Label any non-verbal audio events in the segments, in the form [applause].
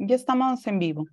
Ya estamos en vivo.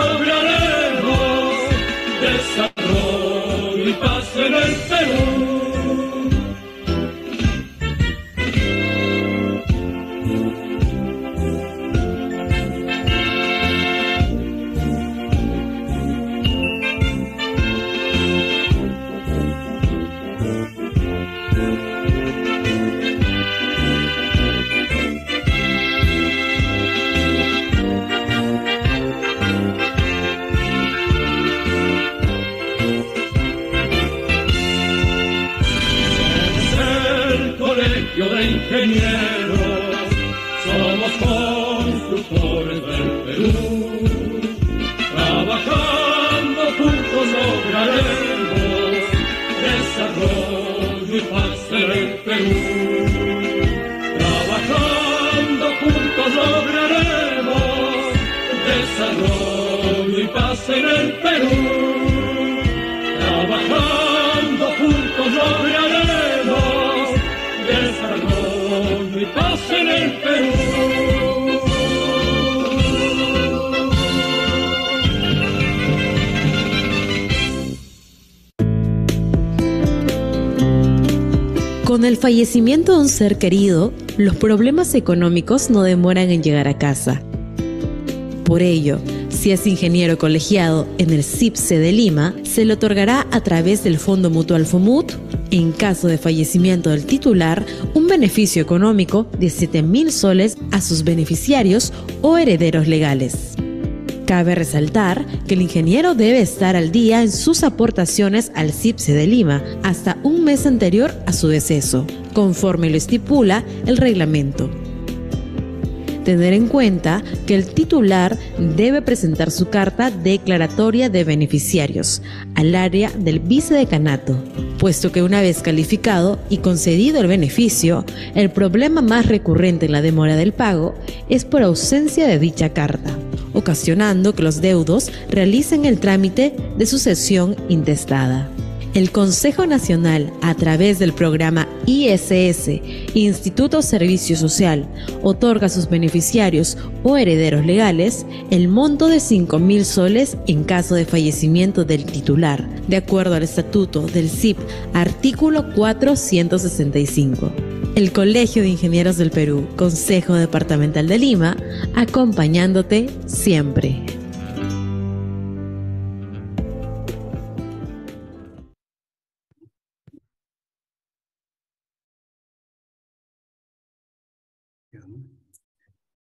Lord, fallecimiento de un ser querido, los problemas económicos no demoran en llegar a casa. Por ello, si es ingeniero colegiado en el CIPSE de Lima, se le otorgará a través del Fondo Mutual FOMUT, en caso de fallecimiento del titular, un beneficio económico de 7.000 soles a sus beneficiarios o herederos legales. Cabe resaltar que el ingeniero debe estar al día en sus aportaciones al CIPSE de Lima hasta un mes anterior a su deceso, conforme lo estipula el reglamento. Tener en cuenta que el titular debe presentar su carta declaratoria de beneficiarios al área del vicedecanato, puesto que una vez calificado y concedido el beneficio, el problema más recurrente en la demora del pago es por ausencia de dicha carta, ocasionando que los deudos realicen el trámite de sucesión intestada. El Consejo Nacional, a través del programa ISS, Instituto Servicio Social, otorga a sus beneficiarios o herederos legales el monto de 5.000 soles en caso de fallecimiento del titular, de acuerdo al Estatuto del CIP, artículo 465. El Colegio de Ingenieros del Perú, Consejo Departamental de Lima, acompañándote siempre.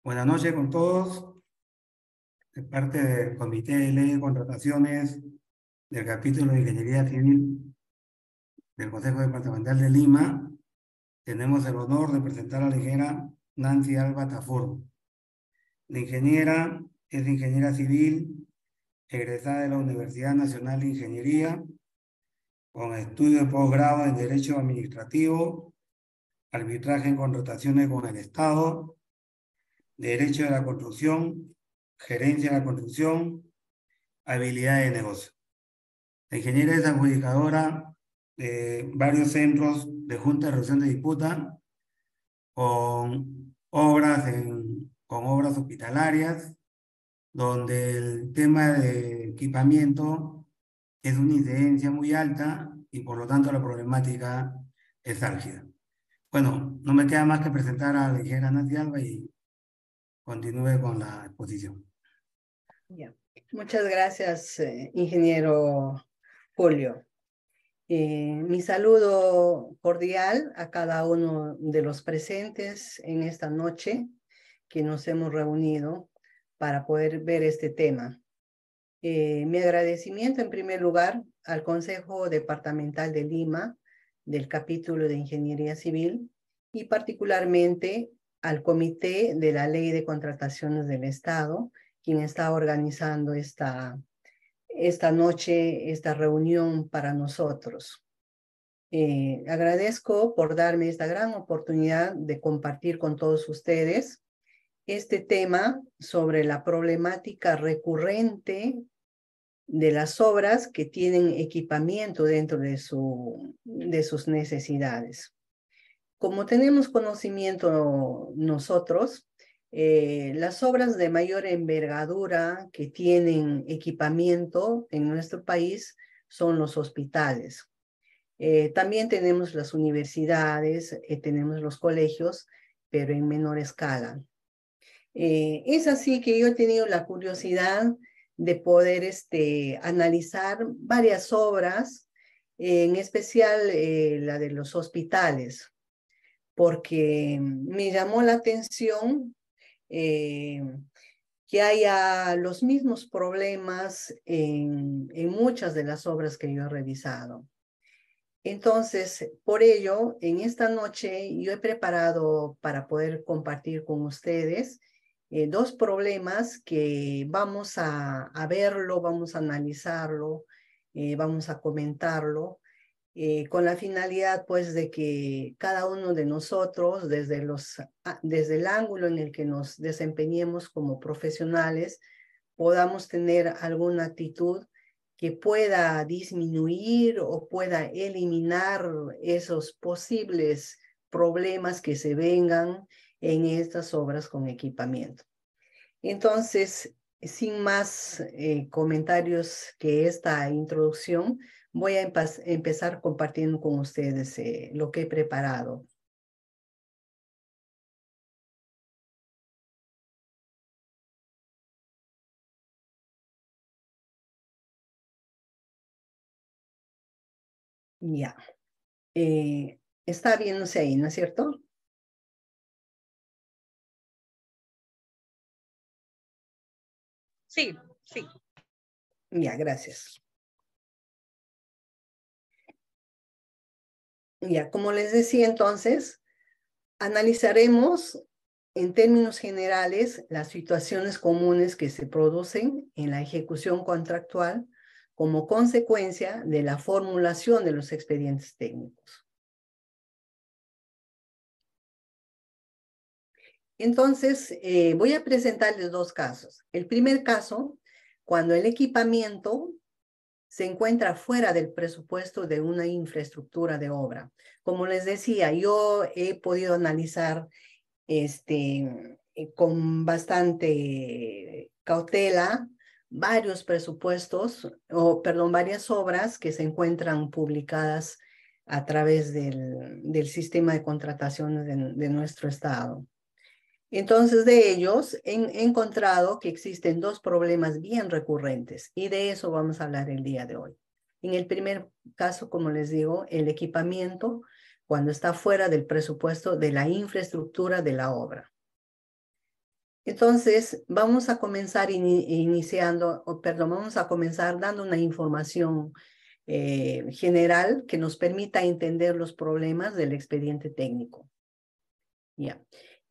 Buenas noches con todos. De parte del Comité de Ley Contrataciones del capítulo de Ingeniería Civil del Consejo Departamental de Lima, tenemos el honor de presentar a la ingeniera Nancy Alba Tafur La ingeniera es ingeniera civil, egresada de la Universidad Nacional de Ingeniería, con estudio de posgrado en Derecho Administrativo, arbitraje en contrataciones con el Estado Derecho de la Construcción, Gerencia de la Construcción, Habilidad de Negocio. La ingeniera es adjudicadora de varios centros de Junta de Resolución de Disputa con obras, con obras hospitalarias, donde el tema de equipamiento es una incidencia muy alta y por lo tanto la problemática es álgida. Bueno, no me queda más que presentar a la ingeniera Nancy Alba y continúe con la exposición. Muchas gracias, eh, ingeniero Julio. Eh, mi saludo cordial a cada uno de los presentes en esta noche que nos hemos reunido para poder ver este tema. Eh, mi agradecimiento en primer lugar al Consejo Departamental de Lima del capítulo de Ingeniería Civil y particularmente al comité de la ley de contrataciones del Estado, quien está organizando esta, esta noche, esta reunión para nosotros. Eh, agradezco por darme esta gran oportunidad de compartir con todos ustedes este tema sobre la problemática recurrente de las obras que tienen equipamiento dentro de, su, de sus necesidades. Como tenemos conocimiento nosotros, eh, las obras de mayor envergadura que tienen equipamiento en nuestro país son los hospitales. Eh, también tenemos las universidades, eh, tenemos los colegios, pero en menor escala. es así que yo he tenido la curiosidad de poder este, analizar varias obras, en especial la de los hospitales porque me llamó la atención eh, que haya los mismos problemas en, muchas de las obras que yo he revisado. Entonces, por ello, en esta noche yo he preparado para poder compartir con ustedes eh, dos problemas que vamos a, verlo, vamos a analizarlo, eh, vamos a comentarlo eh, con la finalidad pues de que cada uno de nosotros, desde, los, ah, desde el ángulo en el que nos desempeñemos como profesionales, podamos tener alguna actitud que pueda disminuir o pueda eliminar esos posibles problemas que se vengan en estas obras con equipamiento. Entonces, sin más eh, comentarios que esta introducción, voy a empezar compartiendo con ustedes eh, lo que he preparado. Ya. Eh, está viéndose ahí, ¿no es cierto? Sí, sí. Ya, gracias. Ya, como les decía entonces, analizaremos en términos generales las situaciones comunes que se producen en la ejecución contractual como consecuencia de la formulación de los expedientes técnicos. Entonces, eh, voy a presentarles dos casos. El primer caso, cuando el equipamiento se encuentra fuera del presupuesto de una infraestructura de obra. Como les decía, yo he podido analizar este, eh, con bastante cautela varios presupuestos, o perdón, varias obras que se encuentran publicadas a través del, del sistema de contrataciones de nuestro estado. Entonces, de ellos he encontrado que existen dos problemas bien recurrentes y de eso vamos a hablar el día de hoy. En el primer caso, como les digo, el equipamiento cuando está fuera del presupuesto de la infraestructura de la obra. Entonces, vamos a comenzar iniciando, o perdón, vamos a comenzar dando una información eh, general que nos permita entender los problemas del expediente técnico. Ya.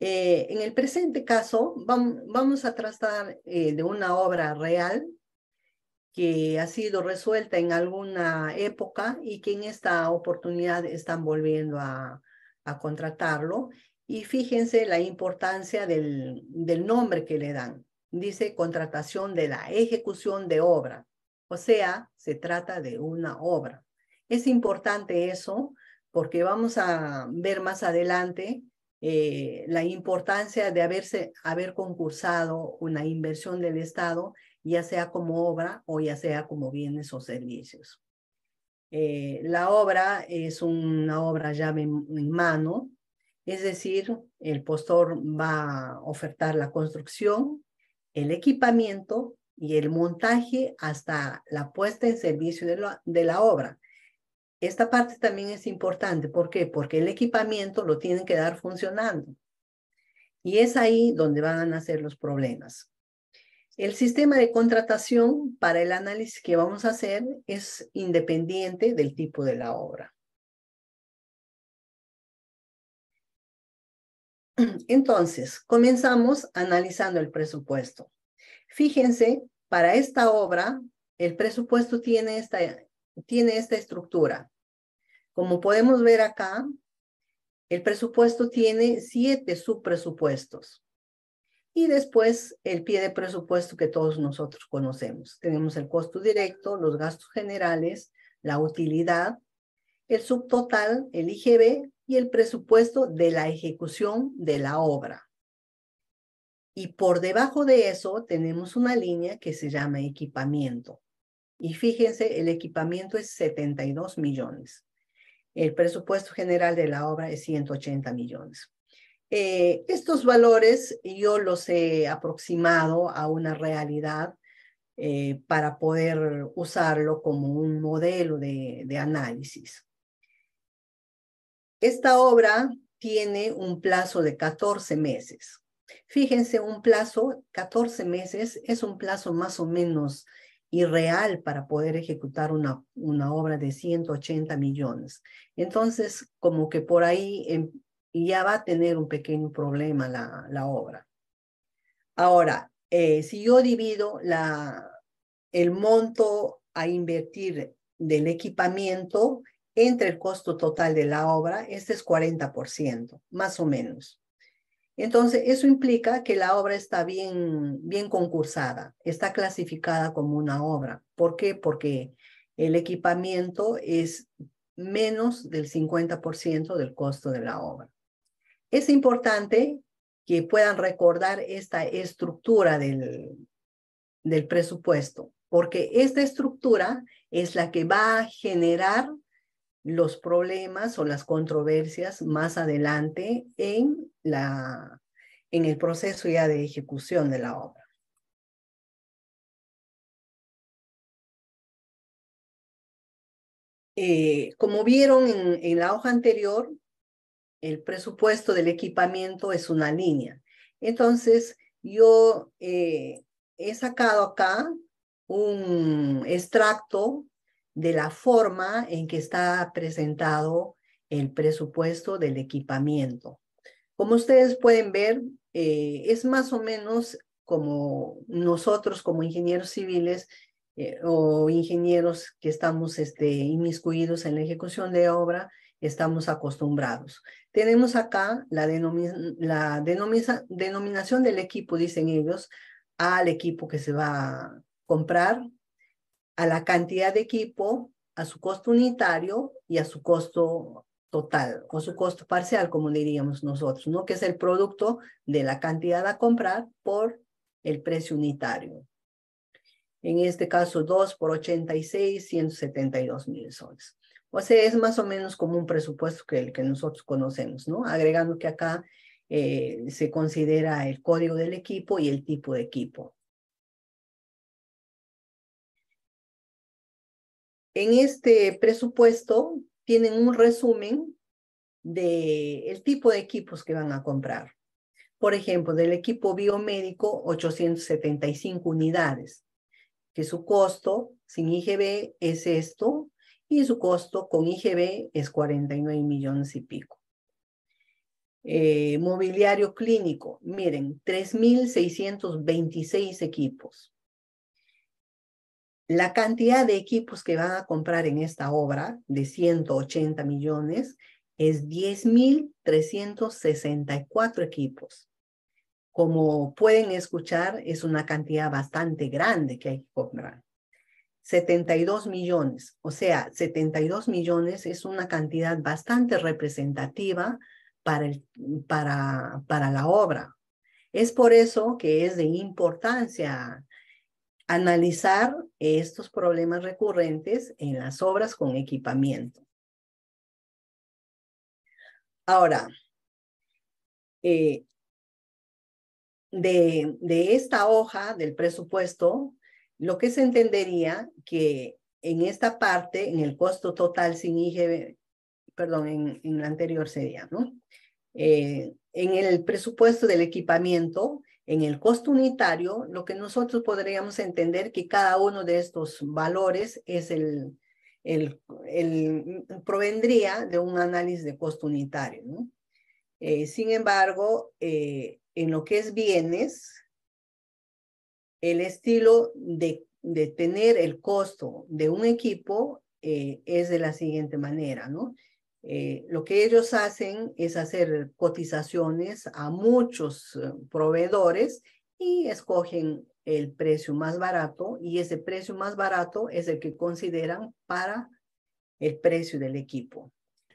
Eh, en el presente caso, vamos a tratar eh, de una obra real que ha sido resuelta en alguna época y que en esta oportunidad están volviendo a, contratarlo. Y fíjense la importancia del nombre que le dan. Dice contratación de la ejecución de obra. O sea, se trata de una obra. Es importante eso porque vamos a ver más adelante eh, la importancia de haberse, haber concursado una inversión del Estado, ya sea como obra o ya sea como bienes o servicios. Eh, la obra es una obra llave en mano, es decir, el postor va a ofertar la construcción, el equipamiento y el montaje hasta la puesta en servicio de la obra esta parte también es importante. ¿Por qué? Porque el equipamiento lo tienen que dar funcionando. Y es ahí donde van a nacer los problemas. El sistema de contratación para el análisis que vamos a hacer es independiente del tipo de la obra. [clears throat] Entonces, comenzamos analizando el presupuesto. Fíjense, para esta obra, el presupuesto tiene esta tiene esta estructura. Como podemos ver acá, el presupuesto tiene siete subpresupuestos. Y después el pie de presupuesto que todos nosotros conocemos. Tenemos el costo directo, los gastos generales, la utilidad, el subtotal, el IGB y el presupuesto de la ejecución de la obra. Y por debajo de eso tenemos una línea que se llama equipamiento. Y fíjense, el equipamiento es 72 millones. El presupuesto general de la obra es 180 millones. Eh, estos valores yo los he aproximado a una realidad eh, para poder usarlo como un modelo de, de análisis. Esta obra tiene un plazo de 14 meses. Fíjense, un plazo, 14 meses, es un plazo más o menos y real para poder ejecutar una, una obra de 180 millones. Entonces, como que por ahí em, ya va a tener un pequeño problema la, la obra. Ahora, eh, si yo divido el monto a invertir del equipamiento entre el costo total de la obra, este es 40%, más o menos. Entonces, eso implica que la obra está bien, bien concursada, está clasificada como una obra. ¿Por qué? Porque el equipamiento es menos del 50% del costo de la obra. Es importante que puedan recordar esta estructura del, del presupuesto, porque esta estructura es la que va a generar los problemas o las controversias más adelante en, la, en el proceso ya de ejecución de la obra. Eh, como vieron en, la hoja anterior, el presupuesto del equipamiento es una línea. Entonces, yo eh, he sacado acá un extracto de la forma en que está presentado el presupuesto del equipamiento. Como ustedes pueden ver, eh, es más o menos como nosotros como ingenieros civiles eh, o ingenieros que estamos este, inmiscuidos en la ejecución de obra, estamos acostumbrados. Tenemos acá la, la denominación del equipo, dicen ellos, al equipo que se va a comprar, a la cantidad de equipo, a su costo unitario y a su costo total o su costo parcial, como diríamos nosotros, ¿no? que es el producto de la cantidad a comprar por el precio unitario. En este caso, 2 por 86, 172 mil soles. O sea, es más o menos como un presupuesto que el que nosotros conocemos, ¿no? Agregando que acá eh, se considera el código del equipo y el tipo de equipo. En este presupuesto tienen un resumen del tipo de equipos que van a comprar. Por ejemplo, del equipo biomédico, 875 unidades, que su costo sin IGB es esto, y su costo con IGB es 49 millones y pico. Eh, mobiliario clínico, miren, 3.626 equipos la cantidad de equipos que van a comprar en esta obra de 180 millones es 10.364 equipos. Como pueden escuchar, es una cantidad bastante grande que hay que comprar. 72 millones, o sea, 72 millones es una cantidad bastante representativa para, para, para la obra. Es por eso que es de importancia analizar estos problemas recurrentes en las obras con equipamiento. Ahora, eh, de, esta hoja del presupuesto, lo que se entendería que en esta parte, en el costo total sin IGB, perdón, en, la anterior sería, ¿no? Eh, en el presupuesto del equipamiento, en el costo unitario, lo que nosotros podríamos entender que cada uno de estos valores es el, el, el provendría de un análisis de costo unitario. ¿no? Eh, sin embargo, eh, en lo que es bienes, el estilo de, de tener el costo de un equipo eh, es de la siguiente manera, ¿no? Eh, lo que ellos hacen es hacer cotizaciones a muchos eh, proveedores y escogen el precio más barato y ese precio más barato es el que consideran para el precio del equipo.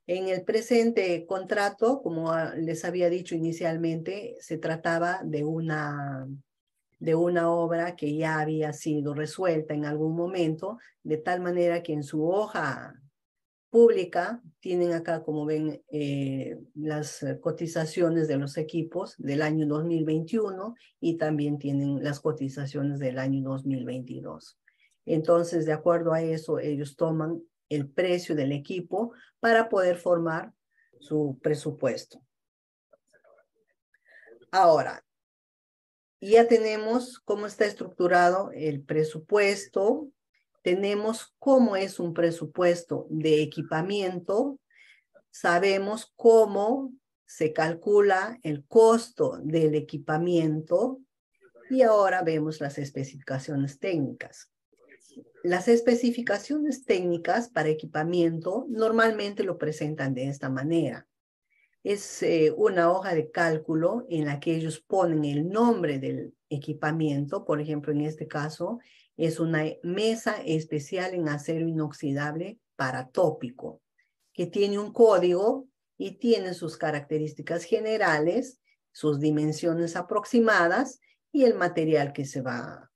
En el presente contrato, como les había dicho inicialmente, se trataba de una, de una obra que ya había sido resuelta en algún momento, de tal manera que en su hoja pública, tienen acá, como ven, eh, las eh, cotizaciones de los equipos del año 2021 y también tienen las cotizaciones del año 2022. Entonces, de acuerdo a eso, ellos toman el precio del equipo para poder formar su presupuesto. Ahora, ya tenemos cómo está estructurado el presupuesto tenemos cómo es un presupuesto de equipamiento, sabemos cómo se calcula el costo del equipamiento y ahora vemos las especificaciones técnicas. Las especificaciones técnicas para equipamiento normalmente lo presentan de esta manera. Es eh, una hoja de cálculo en la que ellos ponen el nombre del equipamiento, por ejemplo, en este caso, es una mesa especial en acero inoxidable para tópico, que tiene un código y tiene sus características generales, sus dimensiones aproximadas y el material que se va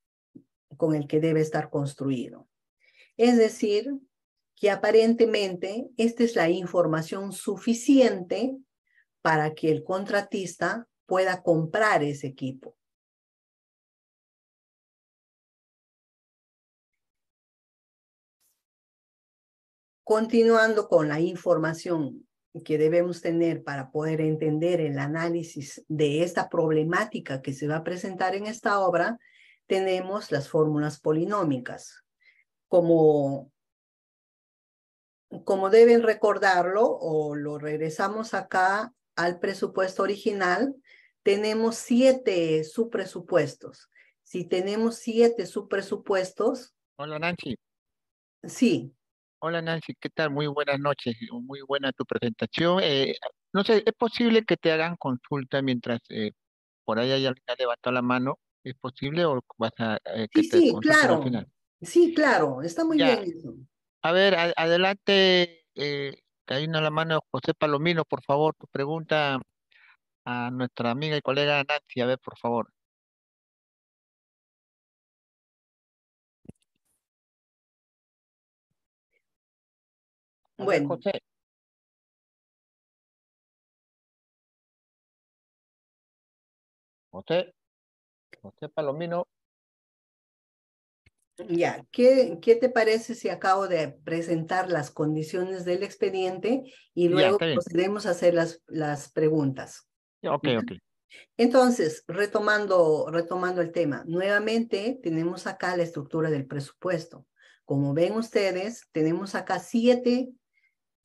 con el que debe estar construido. Es decir, que aparentemente esta es la información suficiente para que el contratista pueda comprar ese equipo. Continuando con la información que debemos tener para poder entender el análisis de esta problemática que se va a presentar en esta obra, tenemos las fórmulas polinómicas. Como, como deben recordarlo, o lo regresamos acá al presupuesto original, tenemos siete subpresupuestos. Si tenemos siete subpresupuestos... Hola, Nancy. Sí, Hola Nancy, ¿qué tal? Muy buenas noches, muy buena tu presentación. Eh, no sé, ¿es posible que te hagan consulta mientras eh, por ahí hay alguien ha levantado la mano? ¿Es posible o vas a eh, que sí, sí, claro. Sí, claro, está muy bien A ver, adelante, eh, la mano José Palomino, por favor, tu pregunta a nuestra amiga y colega Nancy, a ver, por favor. Bueno. José, José Palomino. Ya, ¿Qué, ¿qué te parece si acabo de presentar las condiciones del expediente y luego procedemos a hacer las, las preguntas? ok, Entonces, retomando, retomando el tema, nuevamente tenemos acá la estructura del presupuesto. Como ven ustedes, tenemos acá siete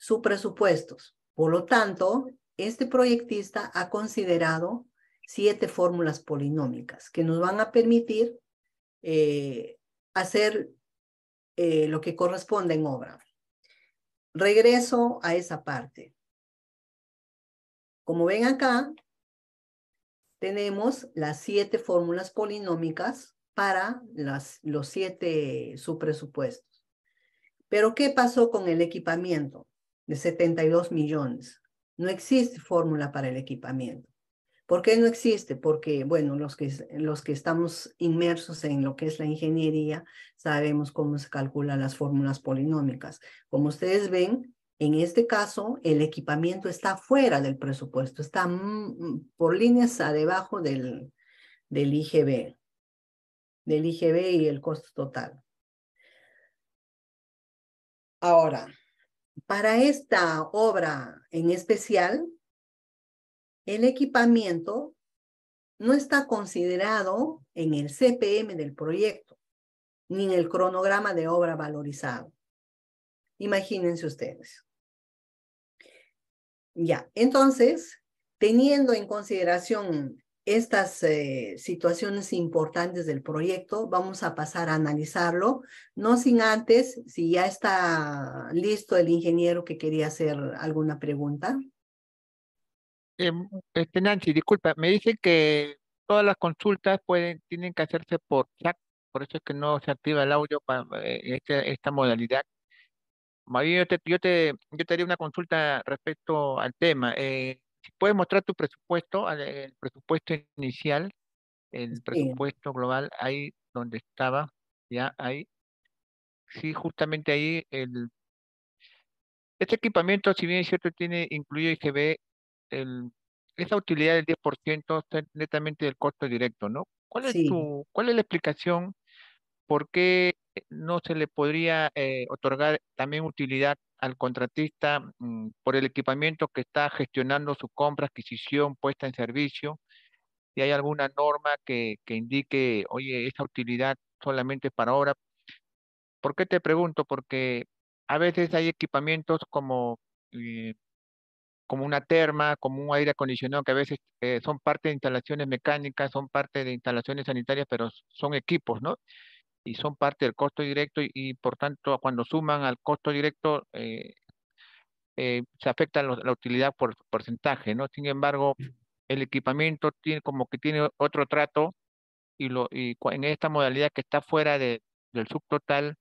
sus presupuestos. Por lo tanto, este proyectista ha considerado siete fórmulas polinómicas que nos van a permitir eh, hacer eh, lo que corresponde en obra. Regreso a esa parte. Como ven acá, tenemos las siete fórmulas polinómicas para los siete supresupuestos. Pero, ¿qué pasó con el equipamiento? 72 millones. No existe fórmula para el equipamiento. ¿Por qué no existe? Porque, bueno, los que, los que estamos inmersos en lo que es la ingeniería sabemos cómo se calculan las fórmulas polinómicas. Como ustedes ven, en este caso, el equipamiento está fuera del presupuesto, está mm, mm, por líneas debajo del, del IGB, del IGB y el costo total. Ahora, para esta obra en especial, el equipamiento no está considerado en el CPM del proyecto ni en el cronograma de obra valorizado. Imagínense ustedes. Ya, entonces, teniendo en consideración estas eh, situaciones importantes del proyecto. Vamos a pasar a analizarlo, no sin antes, si ya está listo el ingeniero que quería hacer alguna pregunta. Eh, este Nancy, disculpa, me dicen que todas las consultas pueden, tienen que hacerse por chat, por eso es que no se activa el audio para eh, este, esta modalidad. María, yo te, yo, te, yo haría una consulta respecto al tema. Eh, puedes mostrar tu presupuesto, el presupuesto inicial, el presupuesto global, ahí donde estaba, ya ahí. Sí, justamente ahí el... Este equipamiento, si bien es cierto, tiene incluido y se ve el, esa utilidad del 10% netamente del costo directo, ¿no? ¿Cuál es, ¿Cuál es la explicación? ¿Por qué eh, no se le podría eh, otorgar también utilidad al contratista mm, por el equipamiento que está gestionando su compra, adquisición, puesta en servicio? ¿Y hay alguna norma que, que indique, oye, esta utilidad solamente para obra. ¿Por qué te pregunto? Porque a veces hay equipamientos como, eh, como una terma, como un aire acondicionado, que a veces son parte de instalaciones mecánicas, son parte de instalaciones sanitarias, pero son equipos, ¿no? y son parte del costo directo y, por tanto cuando suman al costo directo eh, eh, se afecta la, utilidad por porcentaje, ¿no? Sin embargo, el equipamiento tiene como que tiene otro trato y, lo, y en esta modalidad que está fuera de, del subtotal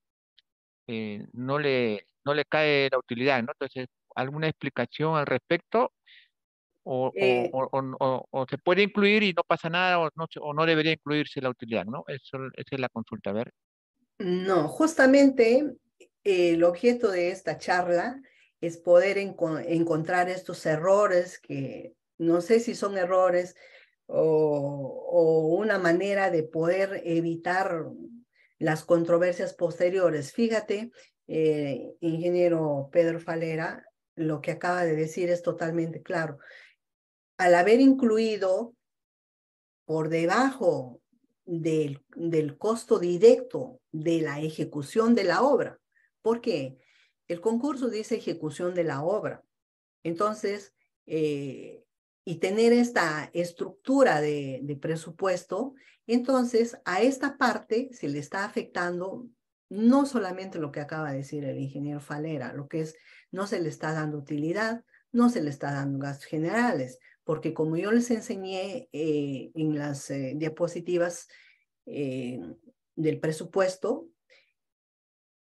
eh, no, le, no le cae la utilidad, ¿no? Entonces, ¿alguna explicación al respecto? Eh o, o, se puede incluir y no pasa nada, o no, debería incluirse la utilidad, ¿no? esa es la consulta, a ver. No, justamente eh, el objeto de esta charla es poder encontrar estos errores que no sé si son errores o una manera de poder evitar las controversias posteriores. Fíjate, eh, ingeniero Pedro Falera, lo que acaba de decir es totalmente claro al haber incluido por debajo del, costo directo de la ejecución de la obra, porque el concurso dice ejecución de la obra. Entonces, eh, y tener esta estructura de, de presupuesto, entonces a esta parte se le está afectando no solamente lo que acaba de decir el ingeniero Falera, lo que es no se le está dando utilidad, no se le está dando gastos generales, porque como yo les enseñé eh, en las eh, diapositivas eh, del presupuesto,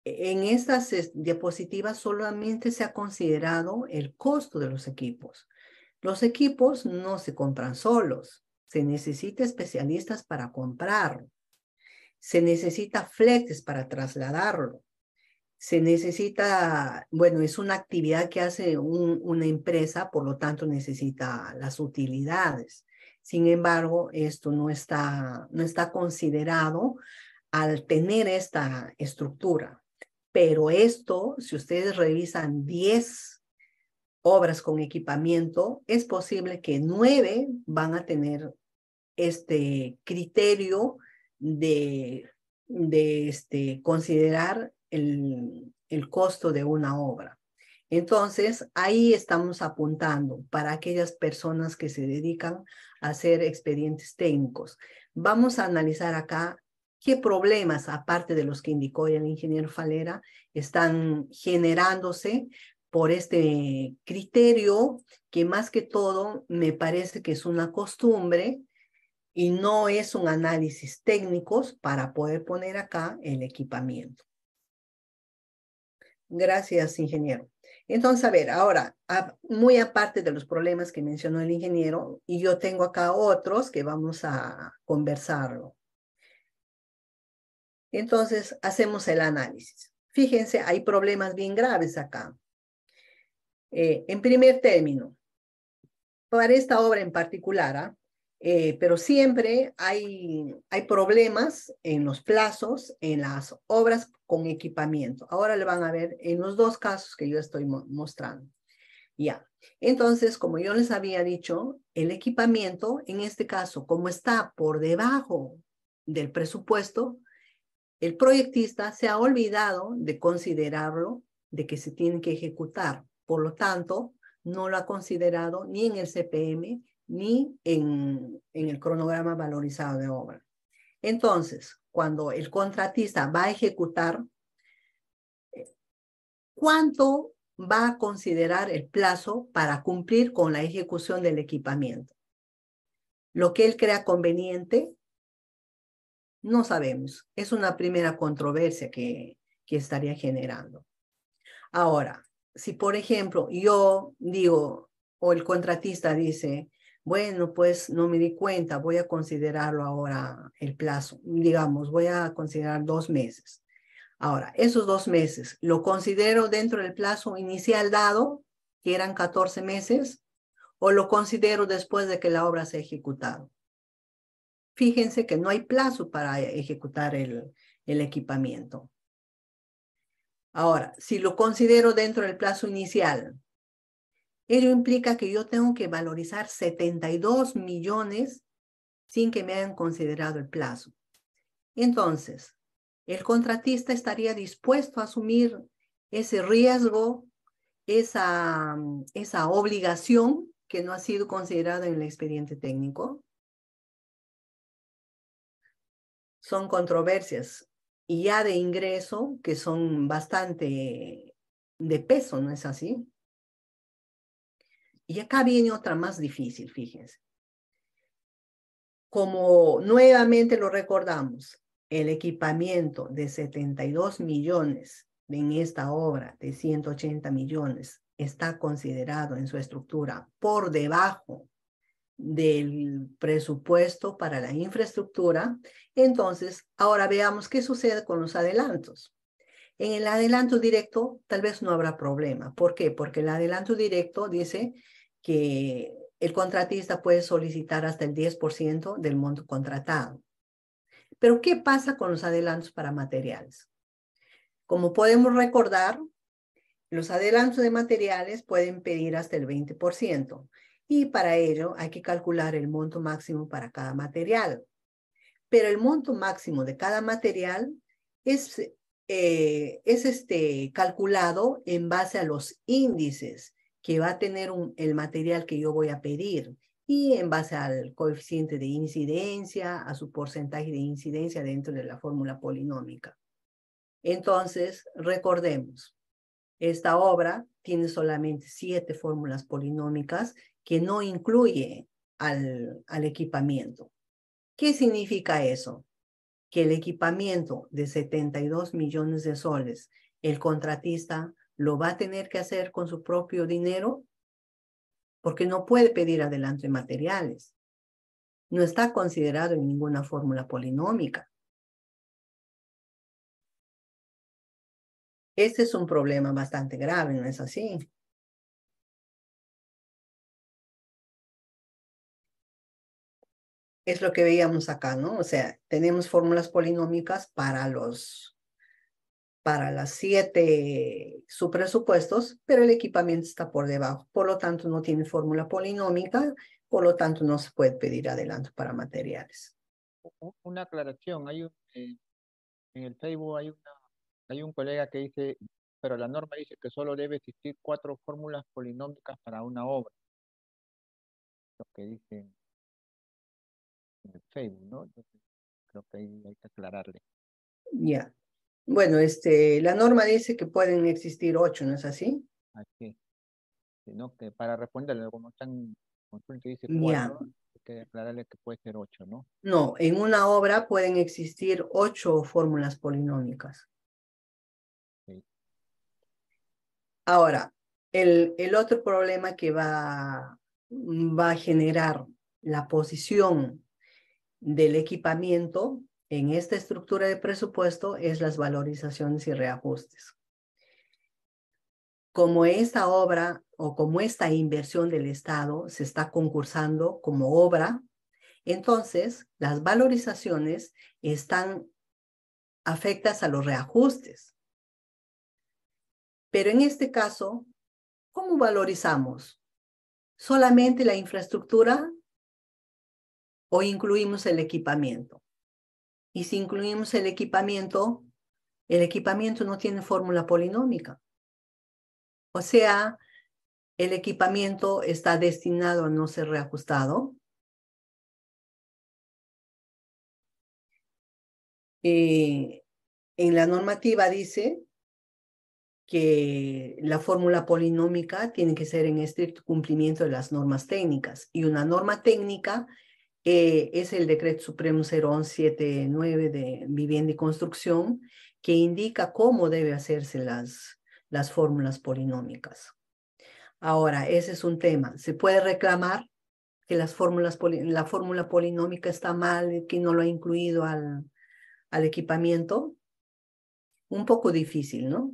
e-, en estas diapositivas solamente se ha considerado el costo de los equipos. Los equipos no se compran solos, se necesita especialistas para comprarlo, se necesita fletes para trasladarlo, se necesita, bueno, es una actividad que hace una empresa, por lo tanto necesita las utilidades. Sin embargo, esto no está, no está considerado al tener esta estructura. Pero esto, si ustedes revisan 10 obras con equipamiento, es posible que 9 van a tener este criterio de, de este, considerar el, costo de una obra. Entonces, ahí estamos apuntando para aquellas personas que se dedican a hacer expedientes técnicos. Vamos a analizar acá qué problemas, aparte de los que indicó el ingeniero Falera, están generándose por este criterio que más que todo me parece que es una costumbre y no es un análisis técnico para poder poner acá el equipamiento. Gracias, ingeniero. Entonces, a ver, ahora, muy aparte de los problemas que mencionó el ingeniero, y yo tengo acá otros que vamos a conversarlo. Entonces, hacemos el análisis. Fíjense, hay problemas bien graves acá. Eh, en primer término, para esta obra en particular, ¿ah? Eh, pero siempre hay, hay problemas en los plazos, en las obras con equipamiento. Ahora le van a ver en los dos casos que yo estoy mostrando. Ya. Entonces, como yo les había dicho, el equipamiento, en este caso, como está por debajo del presupuesto, el proyectista se ha olvidado de considerarlo, de que se tiene que ejecutar. Por lo tanto, no lo ha considerado ni en el CPM, ni en, el cronograma valorizado de obra. Entonces, cuando el contratista va a ejecutar, ¿cuánto va a considerar el plazo para cumplir con la ejecución del equipamiento? Lo que él crea conveniente, no sabemos. Es una primera controversia que, que estaría generando. Ahora, si por ejemplo yo digo, o el contratista dice, bueno, pues no me di cuenta, voy a considerarlo ahora el plazo, digamos, voy a considerar dos meses. Ahora, esos dos meses, ¿lo considero dentro del plazo inicial dado, que eran 14 meses, o lo considero después de que la obra se ha ejecutado? Fíjense que no hay plazo para ejecutar el, el equipamiento. Ahora, si lo considero dentro del plazo inicial, Ello implica que yo tengo que valorizar 72 millones sin que me hayan considerado el plazo. Entonces, el contratista estaría dispuesto a asumir ese riesgo, esa, mm, esa obligación que no ha sido considerada en el expediente técnico. Son controversias y ya de ingreso que son bastante de peso, ¿no es así? Y acá viene otra más difícil, fíjense. Como nuevamente lo recordamos, el equipamiento de 72 millones en esta obra de 180 millones está considerado en su estructura por debajo del presupuesto para la infraestructura. Entonces, ahora veamos qué sucede con los adelantos. En el adelanto directo tal vez no habrá problema. ¿Por qué? Porque el adelanto directo dice que el contratista puede solicitar hasta el 10% del monto contratado. Pero, ¿qué pasa con los adelantos para materiales? Como podemos recordar, los adelantos de materiales pueden pedir hasta el 20% y para ello hay que calcular el monto máximo para cada material. Pero el monto máximo de cada material es, eh, es este, calculado en base a los índices que va a tener el material que yo voy a pedir y en base al coeficiente de incidencia, a su porcentaje de incidencia dentro de la fórmula polinómica. Entonces, recordemos, esta obra tiene solamente siete fórmulas polinómicas que no incluye al, al equipamiento. ¿Qué significa eso? Que el equipamiento de 72 millones de soles, el contratista lo va a tener que hacer con su propio dinero porque no puede pedir adelanto de materiales. No está considerado en ninguna fórmula polinómica. Este es un problema bastante grave, ¿no es así? Es lo que veíamos acá, ¿no? O sea, tenemos fórmulas polinómicas para los para las siete presupuestos, pero el equipamiento está por debajo. Por lo tanto, no tiene fórmula polinómica, por lo tanto, no se puede pedir adelanto para materiales. Una aclaración, hay un, eh, en el Facebook hay, una, hay un colega que dice, pero la norma dice que solo debe existir cuatro fórmulas polinómicas para una obra. Lo que dice en el Facebook, ¿no? creo que ahí hay que aclararle. Ya. Bueno, este, la norma dice que pueden existir ocho, ¿no es así? Así. No, que para responderle, como están consulta dice cuatro, hay que declararle que puede ser ocho, ¿no? No, en una obra pueden existir ocho fórmulas polinómicas. Sí. Ahora, el, el, otro problema que va, va a generar la posición del equipamiento en esta estructura de presupuesto es las valorizaciones y reajustes. Como esta obra o como esta inversión del Estado se está concursando como obra, entonces las valorizaciones están afectas a los reajustes. Pero en este caso, ¿cómo valorizamos? ¿Solamente la infraestructura o incluimos el equipamiento? Y si incluimos el equipamiento, el equipamiento no tiene fórmula polinómica. O sea, el equipamiento está destinado a no ser reajustado. en la normativa dice que la fórmula polinómica tiene que ser en estricto cumplimiento de las normas técnicas y una norma técnica eh, es el Decreto Supremo 0179 de Vivienda y Construcción, que indica cómo debe hacerse las, las fórmulas polinómicas. Ahora, ese es un tema. ¿Se puede reclamar que las fórmulas, la fórmula polinómica está mal, que no lo ha incluido al, equipamiento? Un poco difícil, ¿no?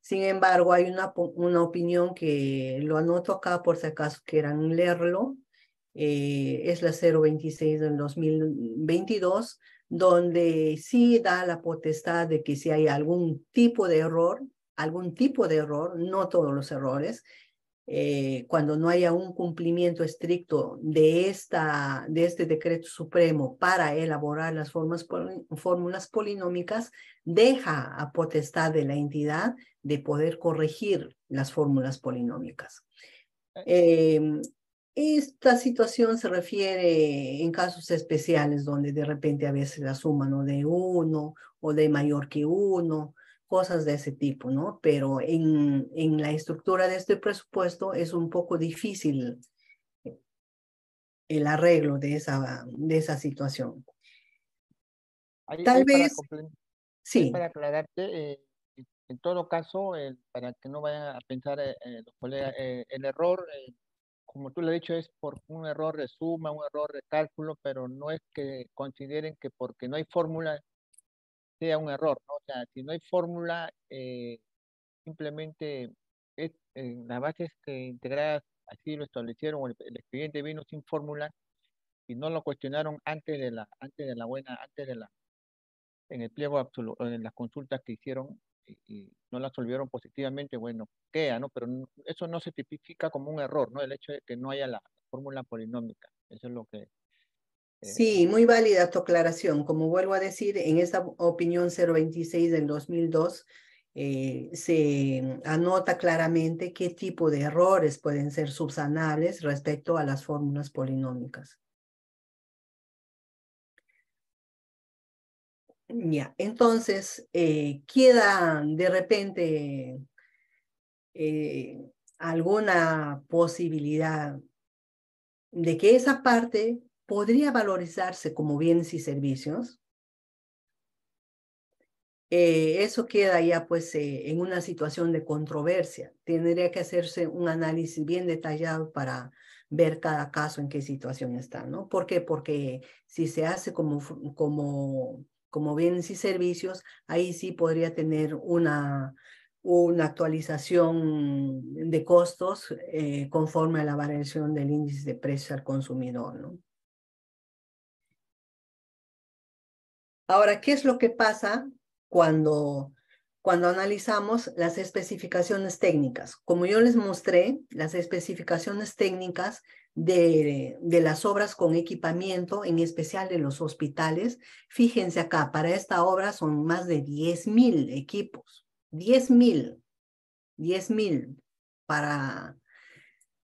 Sin embargo, hay una, una opinión que lo anoto acá por si acaso quieran leerlo, eh, es la 026 del 2022, donde sí da la potestad de que si hay algún tipo de error, algún tipo de error, no todos los errores, eh, cuando no haya un cumplimiento estricto de, esta, de este decreto supremo para elaborar las fórmulas polinómicas, deja a potestad de la entidad de poder corregir las fórmulas polinómicas. Eh. Em, esta situación se refiere en casos especiales donde de repente a veces la suma ¿no? de uno o de mayor que uno, cosas de ese tipo, ¿no? Pero en, en la estructura de este presupuesto es un poco difícil el arreglo de esa, de esa situación. Tal vez... sí. Para aclararte, eh, en todo caso, eh, para que no vayan a pensar eh, eh, eh el error eh, como tú lo has dicho, es por un error de suma, un error de cálculo, pero no es que consideren que porque no hay fórmula sea un error, O sea, si no hay fórmula, eh, simplemente es, en las bases integradas así lo establecieron, el, el expediente vino sin fórmula y no lo cuestionaron antes de la, antes de la buena, antes de la, en el pliego absoluto, en las consultas que hicieron y, no la solvieron positivamente, bueno, queda, ¿no? Pero eso no se tipifica como un error, ¿no? El hecho de que no haya la fórmula polinómica. Eso es lo que... Eh, sí, muy válida tu aclaración. Como vuelvo a decir, en esta opinión 026 del 2002 eh, se anota claramente qué tipo de errores pueden ser subsanables respecto a las fórmulas polinómicas. entonces eh, queda de repente eh, alguna posibilidad de que esa parte podría valorizarse como bienes y servicios. Eh, eso queda ya pues en una situación de controversia. Tendría que hacerse un análisis bien detallado para ver cada caso en qué situación está, ¿no? ¿Por qué? Porque si se hace como, como como bienes y servicios, ahí sí podría tener una, una actualización de costos eh, conforme a la variación del índice de precios al consumidor. Ahora, ¿qué es lo que pasa cuando, cuando analizamos las especificaciones técnicas? Como yo les mostré, las especificaciones técnicas de, las obras con equipamiento, en especial de los hospitales. Fíjense acá, para esta obra son más de 10.000 mil equipos, 10 mil, mil para...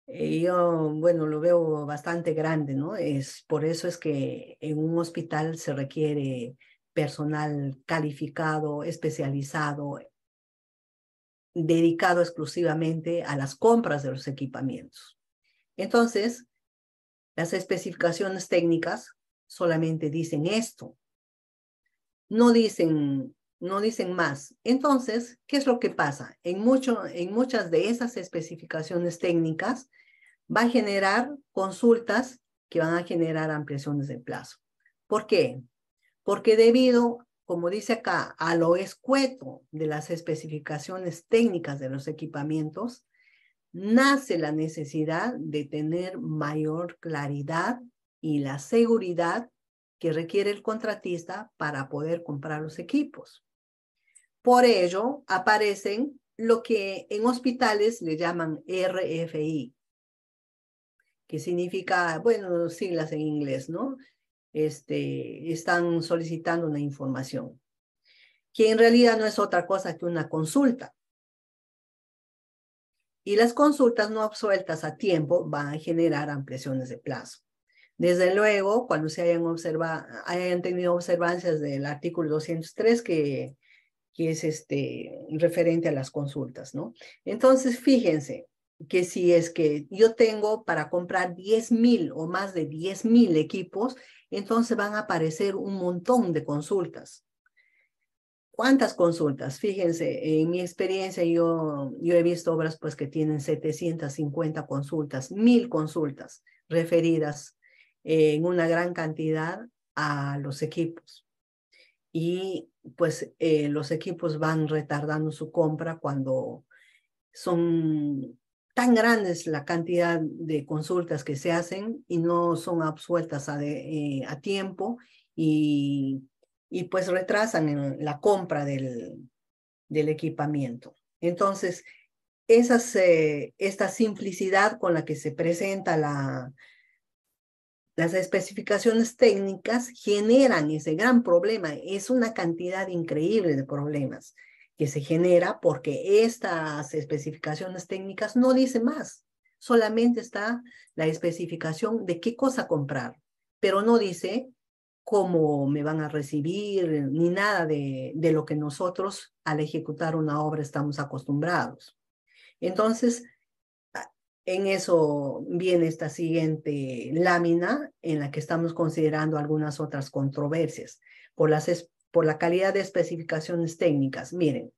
Eh, yo, bueno, lo veo bastante grande, ¿no? Es, por eso es que en un hospital se requiere personal calificado, especializado, dedicado exclusivamente a las compras de los equipamientos. Entonces, las especificaciones técnicas solamente dicen esto. No dicen, no dicen más. Entonces, ¿qué es lo que pasa? En, en muchas de esas especificaciones técnicas va a generar consultas que van a generar ampliaciones de plazo. ¿Por qué? Porque debido, como dice acá, a lo escueto de las especificaciones técnicas de los equipamientos, nace la necesidad de tener mayor claridad y la seguridad que requiere el contratista para poder comprar los equipos. Por ello, aparecen lo que en hospitales le llaman RFI, que significa, bueno, siglas en inglés, ¿no? Este, están solicitando una información, que en realidad no es otra cosa que una consulta y las consultas no absueltas a tiempo van a generar ampliaciones de plazo. Desde luego, cuando se hayan, observado, hayan tenido observancias del artículo 203 que, que es este, referente a las consultas, ¿no? Entonces, fíjense que si es que yo tengo para comprar 10,000 mil o más de 10,000 mil equipos, entonces van a aparecer un montón de consultas. ¿Cuántas consultas? Fíjense, en mi experiencia yo, yo he visto obras pues que tienen 750 consultas, mil consultas referidas eh, en una gran cantidad a los equipos. Y pues eh, los equipos van retardando su compra cuando son tan grandes la cantidad de consultas que se hacen y no son absueltas a, eh, a tiempo y y pues retrasan la compra del, del equipamiento. Entonces, esas, eh, esta simplicidad con la que se presenta la, las especificaciones técnicas generan ese gran problema. Es una cantidad increíble de problemas que se genera porque estas especificaciones técnicas no dicen más. Solamente está la especificación de qué cosa comprar, pero no dice cómo me van a recibir, ni nada de, lo que nosotros al ejecutar una obra estamos acostumbrados. Entonces, en eso viene esta siguiente lámina en la que estamos considerando algunas otras controversias por, las, por la calidad de especificaciones técnicas. Miren,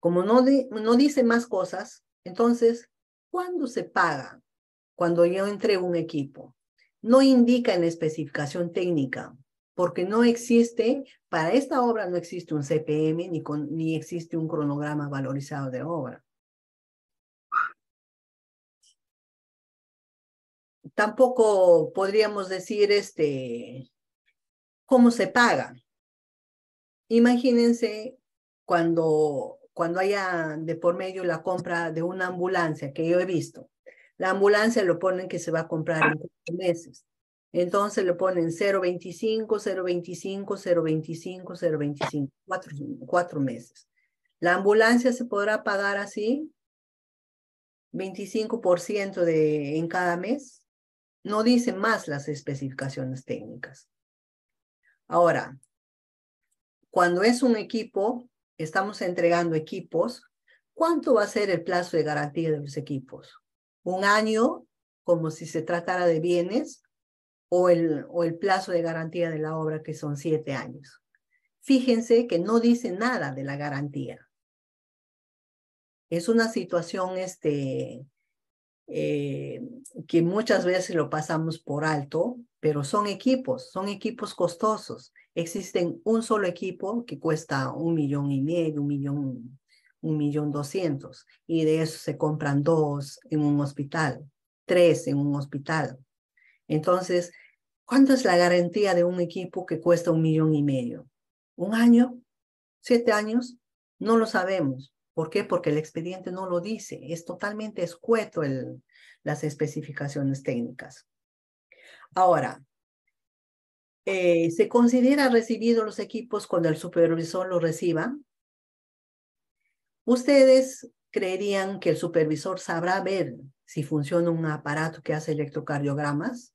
como no, no dice más cosas, entonces, ¿cuándo se paga? Cuando yo entrego un equipo no indica en la especificación técnica, porque no existe, para esta obra no existe un CPM ni, ni existe un cronograma valorizado de obra. Tampoco podríamos decir este, cómo se paga. Imagínense cuando, cuando haya de por medio la compra de una ambulancia que yo he visto la ambulancia lo ponen que se va a comprar ah. en cuatro meses. Entonces le ponen 0.25, 0.25, 0.25, 0.25, cuatro, cuatro meses. La ambulancia se podrá pagar así, 25% de, en cada mes. No dicen más las especificaciones técnicas. Ahora, cuando es un equipo, estamos entregando equipos, ¿cuánto va a ser el plazo de garantía de los equipos? un año como si se tratara de bienes o el, o el plazo de garantía de la obra que son siete años. Fíjense que no dice nada de la garantía. Es una situación este, eh, que muchas veces lo pasamos por alto, pero son equipos, son equipos costosos. Existen un solo equipo que cuesta un millón y medio, un millón un millón doscientos, y de eso se compran dos en un hospital, tres en un hospital. Entonces, ¿cuánto es la garantía de un equipo que cuesta un millón y medio? ¿Un año? ¿Siete años? No lo sabemos. ¿Por qué? Porque el expediente no lo dice. Es totalmente escueto el, las especificaciones técnicas. Ahora, eh, se considera recibido los equipos cuando el supervisor los reciba Ustedes creerían que el supervisor sabrá ver si funciona un aparato que hace electrocardiogramas?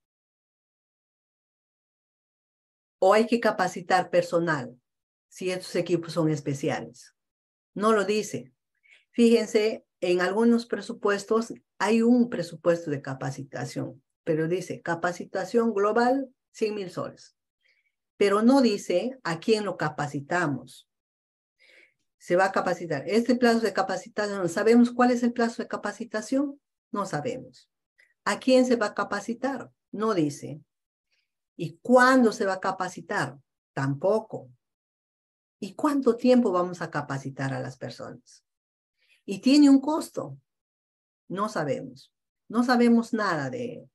¿O hay que capacitar personal si estos equipos son especiales? No lo dice. Fíjense, en algunos presupuestos hay un presupuesto de capacitación, pero dice capacitación global 100 mil soles. Pero no dice a quién lo capacitamos, se va a capacitar. Este plazo de capacitación, ¿sabemos cuál es el plazo de capacitación? No sabemos. ¿A quién se va a capacitar? No dice. ¿Y cuándo se va a capacitar? Tampoco. ¿Y cuánto tiempo vamos a capacitar a las personas? ¿Y tiene un costo? No sabemos. No sabemos nada de,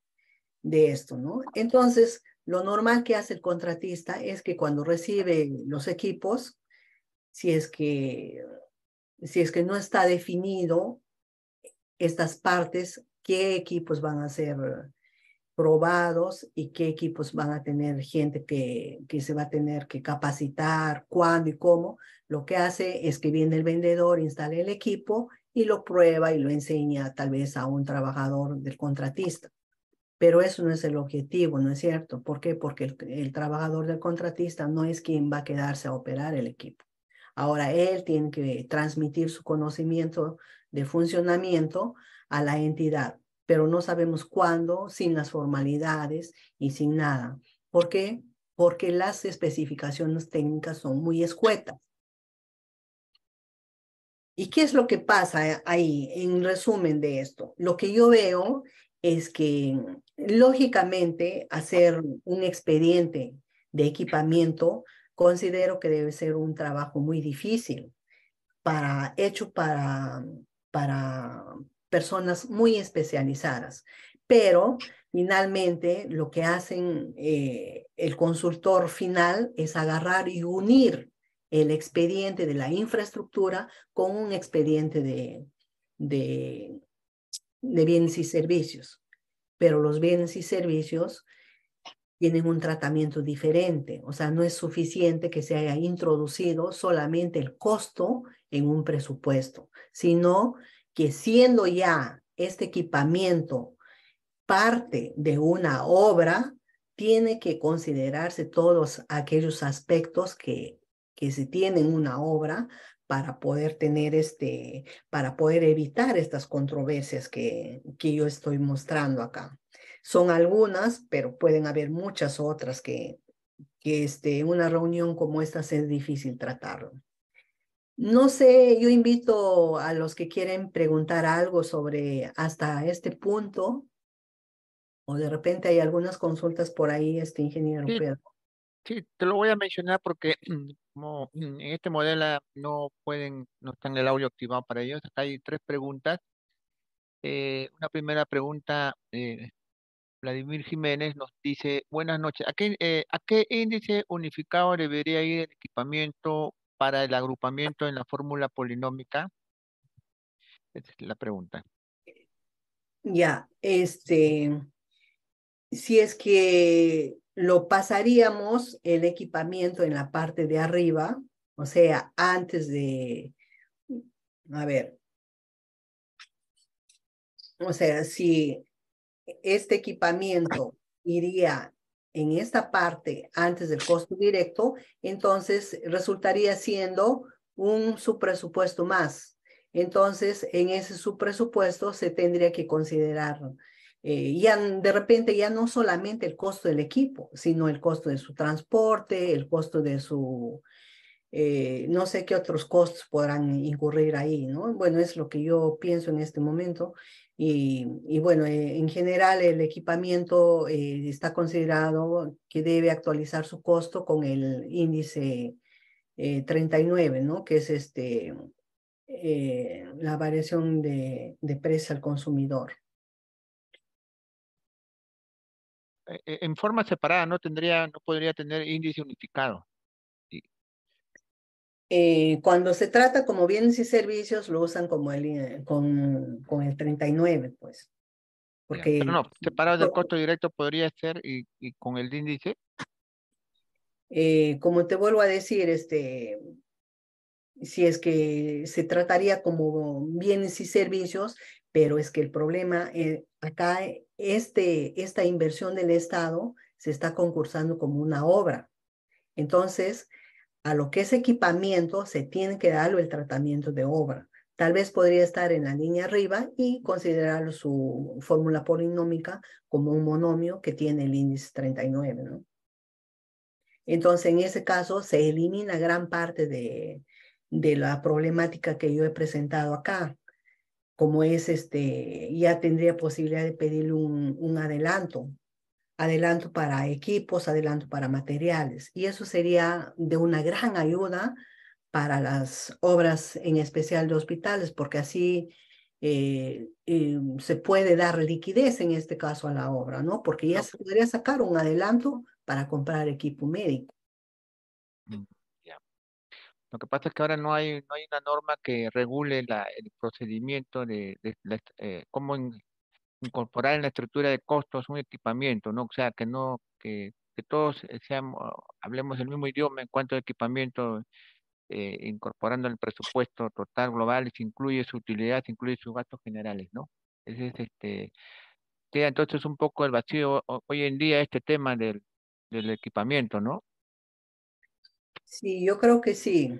de esto, ¿no? Entonces, lo normal que hace el contratista es que cuando recibe los equipos, si es que, si es que no está definido estas partes, qué equipos van a ser probados y qué equipos van a tener gente que, que se va a tener que capacitar, cuándo y cómo. Lo que hace es que viene el vendedor, instala el equipo y lo prueba y lo enseña tal vez a un trabajador del contratista. Pero eso no es el objetivo, ¿no es cierto? ¿Por qué? Porque el trabajador del contratista no es quien va a quedarse a operar el equipo. Ahora él tiene que transmitir su conocimiento de funcionamiento a la entidad, pero no sabemos cuándo, sin las formalidades y sin nada. ¿Por qué? Porque las especificaciones técnicas son muy escuetas. ¿Y qué es lo que pasa ahí? En resumen de esto, lo que yo veo es que lógicamente hacer un expediente de equipamiento considero que debe ser un trabajo muy difícil, para, hecho para, para personas muy especializadas. Pero finalmente lo que hacen eh, el consultor final es agarrar y unir el expediente de la infraestructura con un expediente de, de, de bienes y servicios. Pero los bienes y servicios tienen un tratamiento diferente. O sea, no es suficiente que se haya introducido solamente el costo en un presupuesto, sino que siendo ya este equipamiento parte de una obra, tiene que considerarse todos aquellos aspectos que, que se tienen una obra para poder tener este, para poder evitar estas controversias que, que yo estoy mostrando acá. Son algunas, pero pueden haber muchas otras que, que este, una reunión como esta es difícil tratarlo. No sé, yo invito a los que quieren preguntar algo sobre hasta este punto, o de repente hay algunas consultas por ahí, este ingeniero sí, te lo voy a mencionar porque mm, como mm, en este modelo no pueden, no están el audio activado para ellos, acá hay tres preguntas. Eh, una primera pregunta eh, Vladimir Jiménez nos dice, buenas noches, eh, ¿a qué, índice unificado debería ir el equipamiento para el agrupamiento en la fórmula polinómica? Esa es la pregunta. Ya, este, si es que lo pasaríamos el equipamiento en la parte de arriba, o sea, antes de, a ver, o sea, si este equipamiento iría en esta parte antes del costo directo, entonces resultaría siendo un subpresupuesto más. Entonces, en ese subpresupuesto se tendría que considerar eh, ya de repente ya no solamente el costo del equipo, sino el costo de su transporte, el costo de su, eh, no sé qué otros costos podrán incurrir ahí, ¿no? Bueno, es lo que yo pienso en este momento. Y, bueno, eh, en general el equipamiento eh, está considerado que debe actualizar su costo con el índice eh, 39, ¿no? que es este, eh, la variación de, de precio al consumidor. En forma separada no tendría, no podría tener índice unificado. Eh, cuando se trata como bienes y servicios, lo usan como el, eh, con, con el 39, pues. Porque, no, separado del costo directo podría ser y, con el índice. Eh, como te vuelvo a decir, este, si es que se trataría como bienes y servicios, pero es que el problema acá, este, esta inversión del Estado se está concursando como una obra. Entonces, a lo que es equipamiento se tiene que darle el tratamiento de obra. Tal vez podría estar en la línea arriba y considerarlo su fórmula polinómica como un monomio que tiene el índice 39, ¿no? Entonces, en ese caso, se elimina gran parte de, la problemática que yo he presentado acá. Como es este, ya tendría posibilidad de pedirle un adelanto adelanto para equipos, adelanto para materiales. Y eso sería de una gran ayuda para las obras, en especial de hospitales, porque así eh, eh, se puede dar liquidez en este caso a la obra, ¿no? Porque ya se podría sacar un adelanto para comprar equipo médico. Mm, Lo que pasa es que ahora no hay, no hay una norma que regule la, el procedimiento de, eh, cómo incorporar en la estructura de costos un equipamiento, ¿no? O sea, que no, que, que todos eh, seamos, ah, hablemos el mismo idioma en cuanto a equipamiento, eh, incorporando el presupuesto total global, se incluye su utilidad, se incluye sus gastos generales, ¿no? Ese es este, entonces un poco el vacío hoy en día este tema del, equipamiento, ¿no? Sí, yo creo que sí.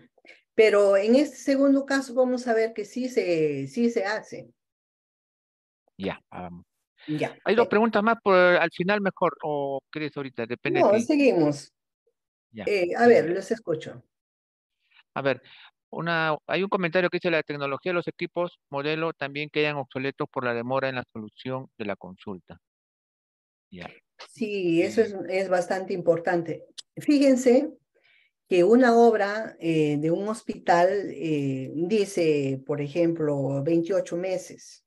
Pero en este segundo caso vamos a ver que sí se, sí se hace. Ya. vamos. Ah, ya. Hay dos preguntas más, por, al final mejor, o crees ahorita, depende. No, seguimos. Ya. Eh, a ver, los escucho. A ver, una, hay un comentario que dice la tecnología de los equipos modelo también quedan obsoletos por la demora en la solución de la consulta. Ya. Sí, eso es, es, bastante importante. Fíjense que una obra eh, de un hospital eh, dice, por ejemplo, 28 meses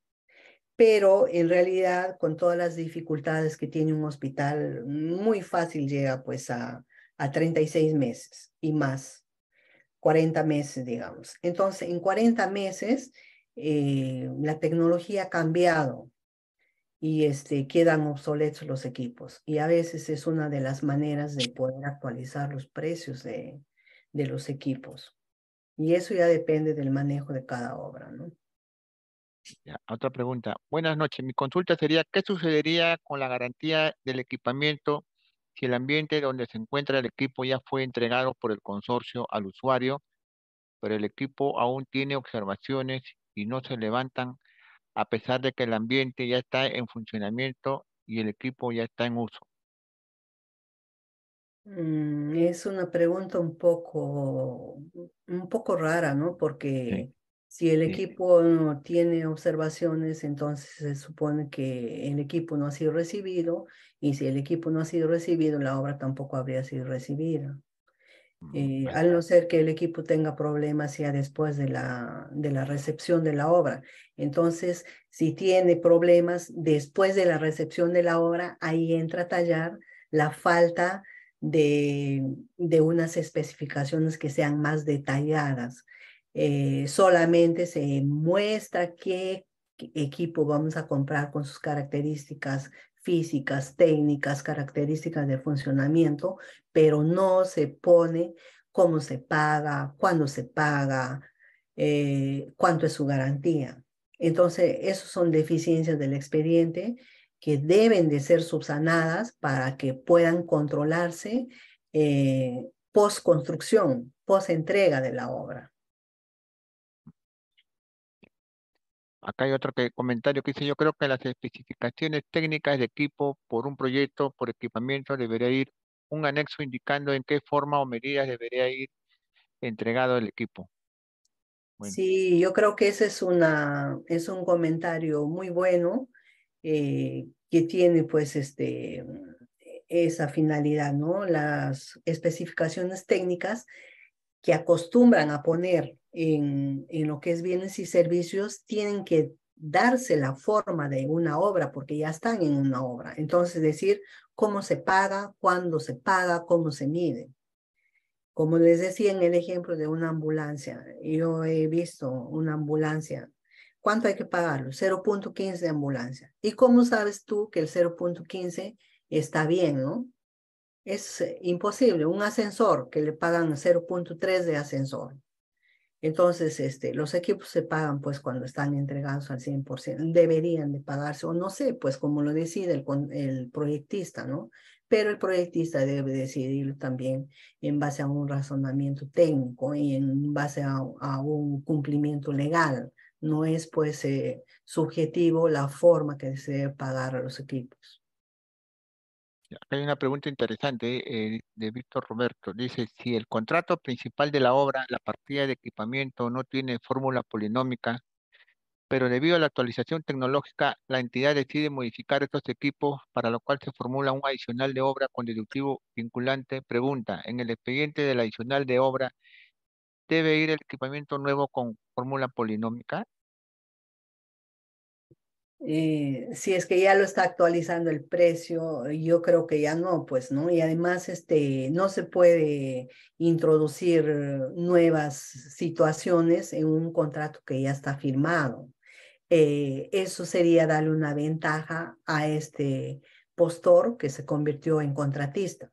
pero en realidad con todas las dificultades que tiene un hospital, muy fácil llega pues a, 36 meses y más, 40 meses, digamos. Entonces, en 40 meses, eh, la tecnología ha cambiado y este, quedan obsoletos los equipos. Y a veces es una de las maneras de poder actualizar los precios de, de los equipos. Y eso ya depende del manejo de cada obra, ¿no? otra pregunta. Buenas noches. Mi consulta sería, ¿qué sucedería con la garantía del equipamiento si el ambiente donde se encuentra el equipo ya fue entregado por el consorcio al usuario, pero el equipo aún tiene observaciones y no se levantan a pesar de que el ambiente ya está en funcionamiento y el equipo ya está en uso? Mm, es una pregunta un poco, un poco rara, ¿no? Porque... Si el equipo no tiene observaciones, entonces se supone que el equipo no ha sido recibido y si el equipo no ha sido recibido, la obra tampoco habría sido recibida. Mm, eh, pues al no ser que el equipo tenga problemas ya después de la, de la recepción de la obra. Entonces, si tiene problemas después de la recepción de la obra, ahí entra a tallar la falta de unas especificaciones que sean más detalladas eh, solamente se muestra qué equipo vamos a comprar con sus características físicas, técnicas, características de funcionamiento, pero no se pone cómo se paga, cuándo se paga, eh, cuánto es su garantía. Entonces, esas son deficiencias del expediente que deben de ser subsanadas para que puedan controlarse eh, post construcción, post entrega de la obra. Acá hay otro comentario que dice, yo creo que las especificaciones técnicas de equipo por un proyecto, por equipamiento, debería ir un anexo indicando en qué forma o medidas debería ir entregado el equipo. Sí, yo creo que ese es, una, es un comentario muy bueno eh, que tiene pues este, esa finalidad, ¿no? Las especificaciones técnicas que acostumbran a poner en, lo que es bienes y servicios tienen que darse la forma de una obra porque ya están en una obra. Entonces, decir cómo se paga, cuándo se paga, cómo se mide. Como les decía en el ejemplo de una ambulancia, yo he visto una ambulancia. ¿Cuánto hay que pagarlo? 0.15 de ambulancia. ¿Y cómo sabes tú que el 0.15 está bien, no? Es eh, imposible. Un ascensor que le pagan 0.3 de ascensor. Entonces, este, los equipos se pagan pues cuando están entregados al 100%, deberían de pagarse o no sé, pues como lo decide el, el proyectista, ¿no? Pero el proyectista debe decidirlo también en base a un razonamiento técnico y en base a, un cumplimiento legal. No es pues eh, subjetivo la forma que se debe pagar a los equipos hay una pregunta interesante eh, de Víctor Roberto. Dice, si el contrato principal de la obra, la partida de equipamiento, no tiene fórmula polinómica, pero debido a la actualización tecnológica, la entidad decide modificar estos equipos, para lo cual se formula un adicional de obra con deductivo vinculante. Pregunta, en el expediente del adicional de obra, ¿debe ir el equipamiento nuevo con fórmula polinómica? Eh, si es que ya lo está actualizando el precio, yo creo que ya no, pues, ¿no? Y además, este, no se puede introducir nuevas situaciones en un contrato que ya está firmado. Eh, eso sería darle una ventaja a este postor que se convirtió en contratista.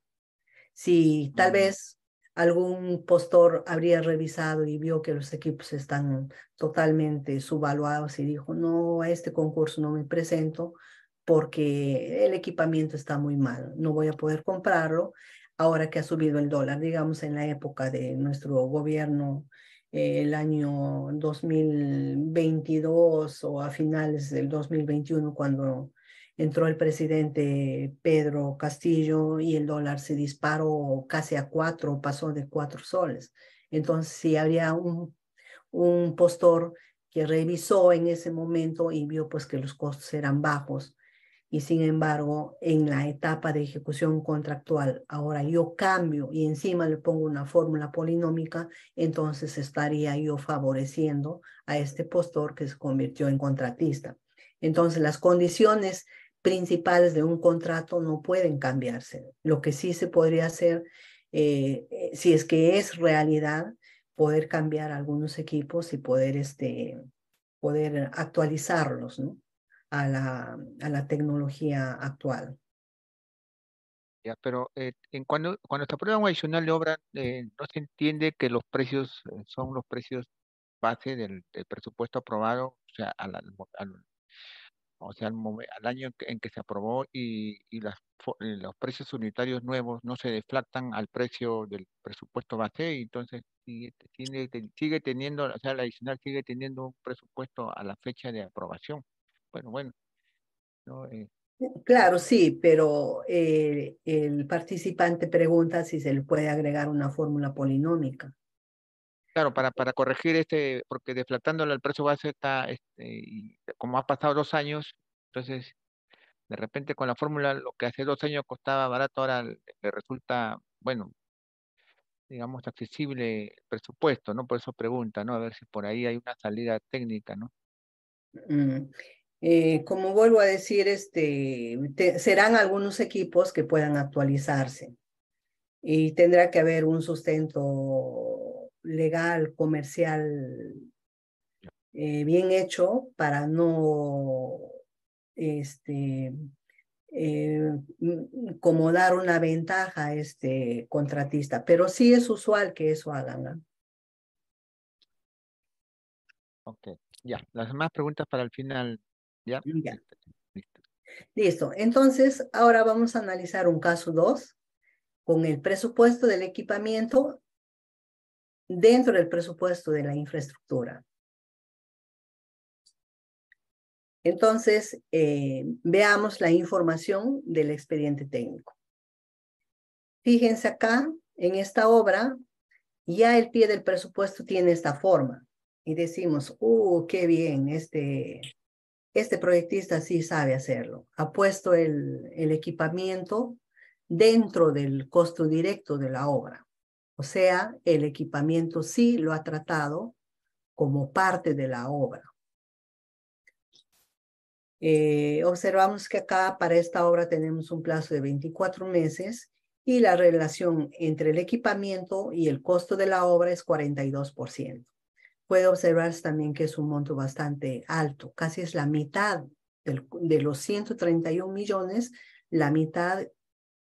Si tal vez algún postor habría revisado y vio que los equipos están totalmente subvaluados y dijo, no, a este concurso no me presento porque el equipamiento está muy mal, no voy a poder comprarlo ahora que ha subido el dólar, digamos en la época de nuestro gobierno, eh, el año 2022 o a finales del 2021, cuando entró el presidente Pedro Castillo y el dólar se disparó casi a cuatro, pasó de cuatro soles. Entonces, si habría un, un postor que revisó en ese momento y vio pues que los costos eran bajos. Y sin embargo, en la etapa de ejecución contractual, ahora yo cambio y encima le pongo una fórmula polinómica, entonces estaría yo favoreciendo a este postor que se convirtió en contratista. Entonces, las condiciones principales de un contrato no pueden cambiarse. Lo que sí se podría hacer, eh, eh, si es que es realidad, poder cambiar algunos equipos y poder, este, poder actualizarlos ¿no? a, la, a la tecnología actual. Ya, pero eh, en cuando, cuando se aprueba un adicional de obra, no se entiende que los precios son los precios base del, presupuesto aprobado, o sea, al, al, o sea, al, año en que se aprobó y, y las, los precios unitarios nuevos no se deflactan al precio del presupuesto base, y entonces sigue, sigue, teniendo, o sea, la adicional sigue teniendo un presupuesto a la fecha de aprobación. Bueno, bueno. Eh, eh, claro, sí, pero eh, el participante pregunta si se le puede agregar una fórmula polinómica. Claro, para, para corregir este, porque desflatándolo al precio base está, este, como ha pasado dos años, entonces de repente con la fórmula lo que hace dos años costaba barato ahora le resulta, bueno, digamos, accesible el presupuesto, ¿no? Por eso pregunta, ¿no? A ver si por ahí hay una salida técnica, ¿no? Mm, eh, como vuelvo a decir, este, serán algunos equipos que puedan actualizarse y tendrá que haber un sustento legal, comercial, eh, bien hecho para no este, eh, como dar una ventaja a este contratista. Pero sí es usual que eso hagan. Ok, ya. Las demás preguntas para el final. Ya. Este, listo. Listo. Entonces, ahora vamos a analizar un caso 2 con el presupuesto del equipamiento dentro del presupuesto de la infraestructura. Entonces, eh, veamos la información del expediente técnico. Fíjense acá, en esta obra, ya el pie del presupuesto tiene esta forma. Y decimos, ¡uh, qué bien! Este, este proyectista sí sabe hacerlo. Ha puesto el equipamiento dentro del costo directo de la obra. O sea, el equipamiento sí lo ha tratado como parte de la obra. Eh, observamos que acá para esta obra tenemos un plazo de 24 meses y la relación entre el equipamiento y el costo de la obra es 42%. Puede observar también que es un monto bastante alto, casi es la mitad de los 131 millones, la mitad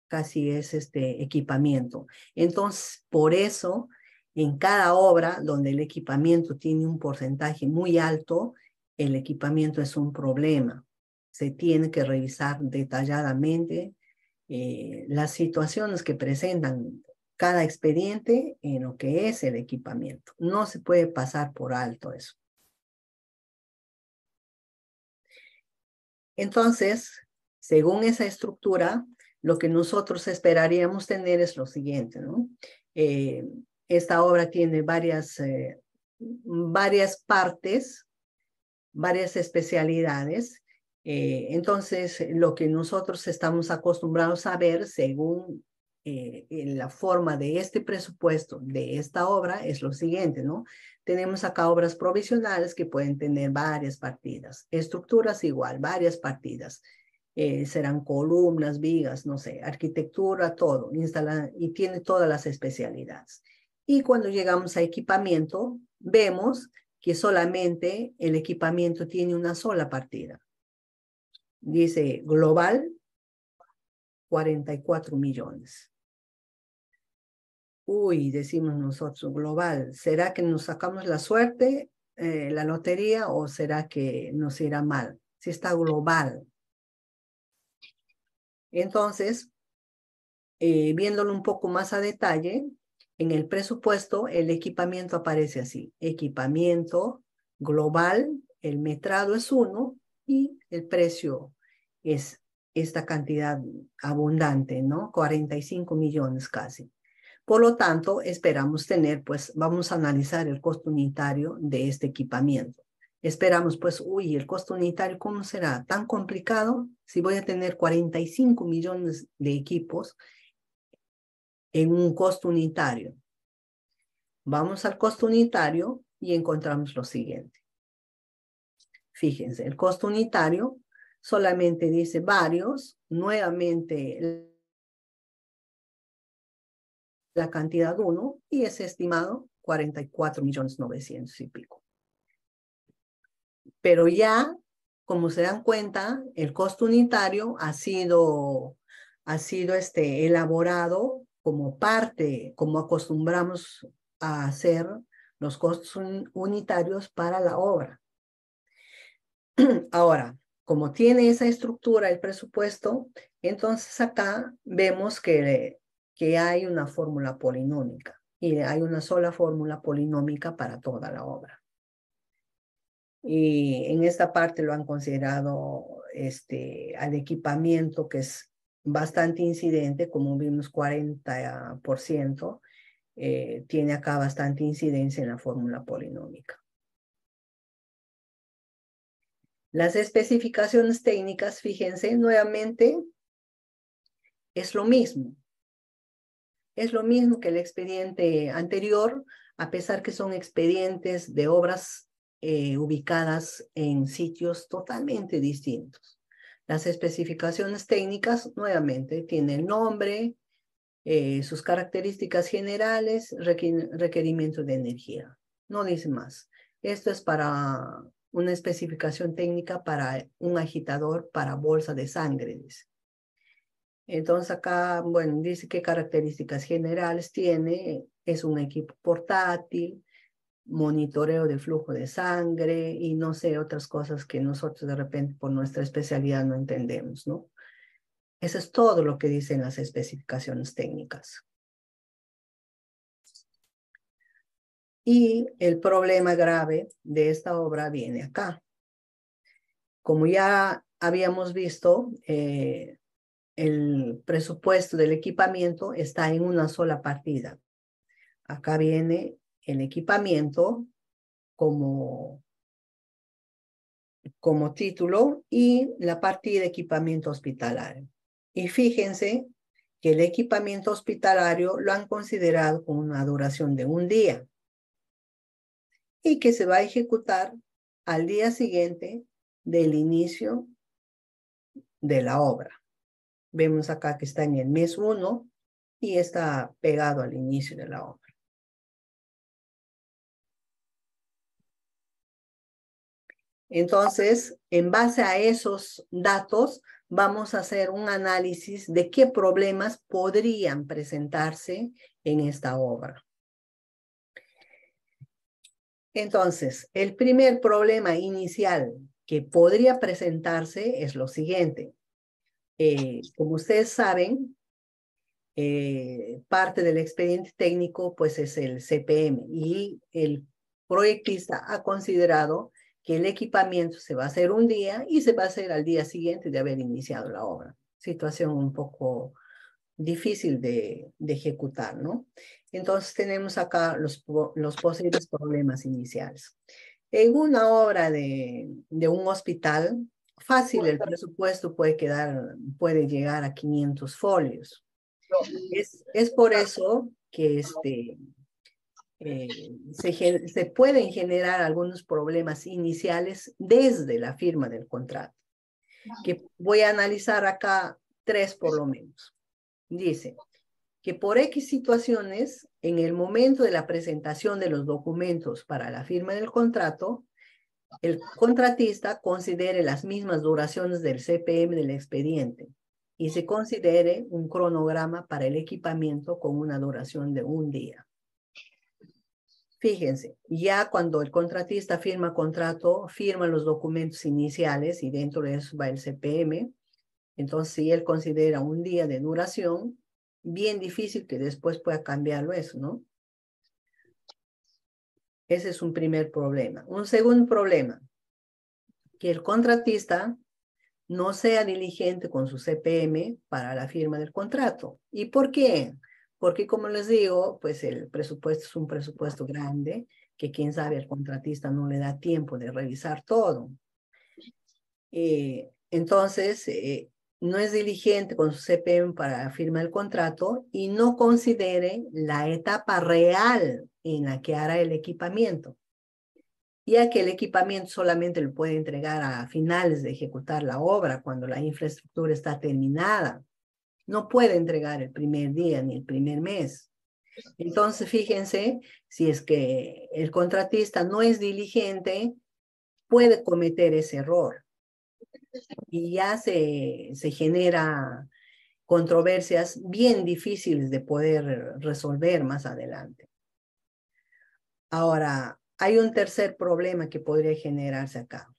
casi es este equipamiento. Entonces, por eso, en cada obra donde el equipamiento tiene un porcentaje muy alto, el equipamiento es un problema. Se tiene que revisar detalladamente eh, las situaciones que presentan cada expediente en lo que es el equipamiento. No se puede pasar por alto eso. Entonces, según esa estructura, lo que nosotros esperaríamos tener es lo siguiente, ¿no? Eh, esta obra tiene varias, eh, varias partes, varias especialidades. Eh, entonces, lo que nosotros estamos acostumbrados a ver según en la forma de este presupuesto, de esta obra, es lo siguiente, ¿no? Tenemos acá obras provisionales que pueden tener varias partidas, estructuras igual, varias partidas, eh, serán columnas, vigas, no sé, arquitectura, todo, instala, y tiene todas las especialidades. Y cuando llegamos a equipamiento, vemos que solamente el equipamiento tiene una sola partida. Dice global, 44 millones. Uy, decimos nosotros, global, ¿será que nos sacamos la suerte, eh, la lotería, o será que nos irá mal? Si está global, entonces, eh, viéndolo un poco más a detalle, en el presupuesto el equipamiento aparece así. Equipamiento global, el metrado es uno y el precio es esta cantidad abundante, ¿no? 45 millones casi. Por lo tanto, esperamos tener, pues vamos a analizar el costo unitario de este equipamiento. Esperamos, pues, uy, el costo unitario, ¿cómo será? ¿Tan complicado? si voy a tener 45 millones de equipos en un costo unitario? Vamos al costo unitario y encontramos lo siguiente. Fíjense, el costo unitario solamente dice varios, nuevamente la cantidad 1 y es estimado 44 millones 900 y pico. Pero ya como se dan cuenta, el costo unitario ha sido, ha sido este, elaborado como parte, como acostumbramos a hacer los costos unitarios para la obra. [clears throat] Ahora, como tiene esa estructura el presupuesto, entonces acá vemos que, que hay una fórmula polinómica y hay una sola fórmula polinómica para toda la obra y en esta parte lo han considerado este, al equipamiento que es bastante incidente, como vimos 40%, eh, tiene acá bastante incidencia en la fórmula polinómica. Las especificaciones técnicas, fíjense, nuevamente es lo mismo. Es lo mismo que el expediente anterior, a pesar que son expedientes de obras eh, ubicadas en sitios totalmente distintos. Las especificaciones técnicas, nuevamente, el nombre, eh, sus características generales, requerimiento de energía. No dice más. Esto es para una especificación técnica para un agitador para bolsa de sangre, Entonces acá, bueno, dice qué características generales tiene. Es un equipo portátil, monitoreo de flujo de sangre y no sé, otras cosas que nosotros de repente por nuestra especialidad no entendemos, ¿no? Eso es todo lo que dicen las especificaciones técnicas. Y el problema grave de esta obra viene acá. Como ya habíamos visto, eh, el presupuesto del equipamiento está en una sola partida. Acá viene el equipamiento como, como título y la partida de equipamiento hospitalario. Y fíjense que el equipamiento hospitalario lo han considerado con una duración de un día y que se va a ejecutar al día siguiente del inicio de la obra. Vemos acá que está en el mes 1 y está pegado al inicio de la obra. Entonces, en base a esos datos, vamos a hacer un análisis de qué problemas podrían presentarse en esta obra. Entonces, el primer problema inicial que podría presentarse es lo siguiente. Eh, como ustedes saben, eh, parte del expediente técnico pues es el CPM y el proyectista ha considerado que el equipamiento se va a hacer un día y se va a hacer al día siguiente de haber iniciado la obra. Situación un poco difícil de, ejecutar, ¿no? Entonces tenemos acá los, posibles problemas iniciales. En una obra de, un hospital, fácil el presupuesto puede, quedar, puede llegar a 500 folios. Es, es por eso que este, eh, se, pueden generar algunos problemas iniciales desde la firma del contrato, que voy a analizar acá tres por lo menos. Dice que por X situaciones, en el momento de la presentación de los documentos para la firma del contrato, el contratista considere las mismas duraciones del CPM del expediente y se considere un cronograma para el equipamiento con una duración de un día. Fíjense, ya cuando el contratista firma contrato, firma los documentos iniciales y dentro de eso va el CPM. Entonces, si él considera un día de duración, bien difícil que después pueda cambiarlo eso, ¿no? Ese es un primer problema. Un segundo problema, que el contratista no sea diligente con su CPM para la firma del contrato. ¿Y por qué? porque como les digo, pues el presupuesto es un presupuesto grande que quién sabe el contratista no le da tiempo de revisar todo. Eh, entonces, eh, no es diligente con su CPM para firmar el contrato y no considere la etapa real en la que hará el equipamiento, ya que el equipamiento solamente lo puede entregar a finales de ejecutar la obra, cuando la infraestructura está terminada. No puede entregar el primer día ni el primer mes. Entonces, fíjense, si es que el contratista no es diligente, puede cometer ese error. Y ya se, se genera controversias bien difíciles de poder resolver más adelante. Ahora, hay un tercer problema que podría generarse acá.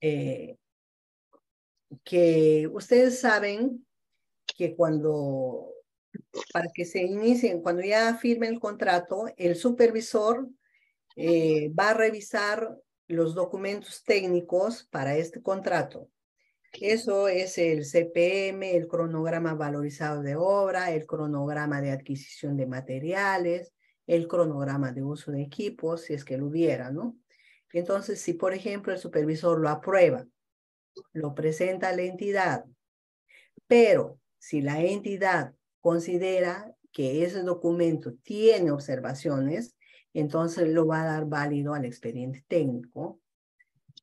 Eh, que ustedes saben que cuando, para que se inicien, cuando ya firme el contrato, el supervisor eh, va a revisar los documentos técnicos para este contrato. Eso es el CPM, el cronograma valorizado de obra, el cronograma de adquisición de materiales, el cronograma de uso de equipos, si es que lo hubiera, ¿no? Entonces, si por ejemplo el supervisor lo aprueba, lo presenta a la entidad, pero si la entidad considera que ese documento tiene observaciones, entonces lo va a dar válido al expediente técnico.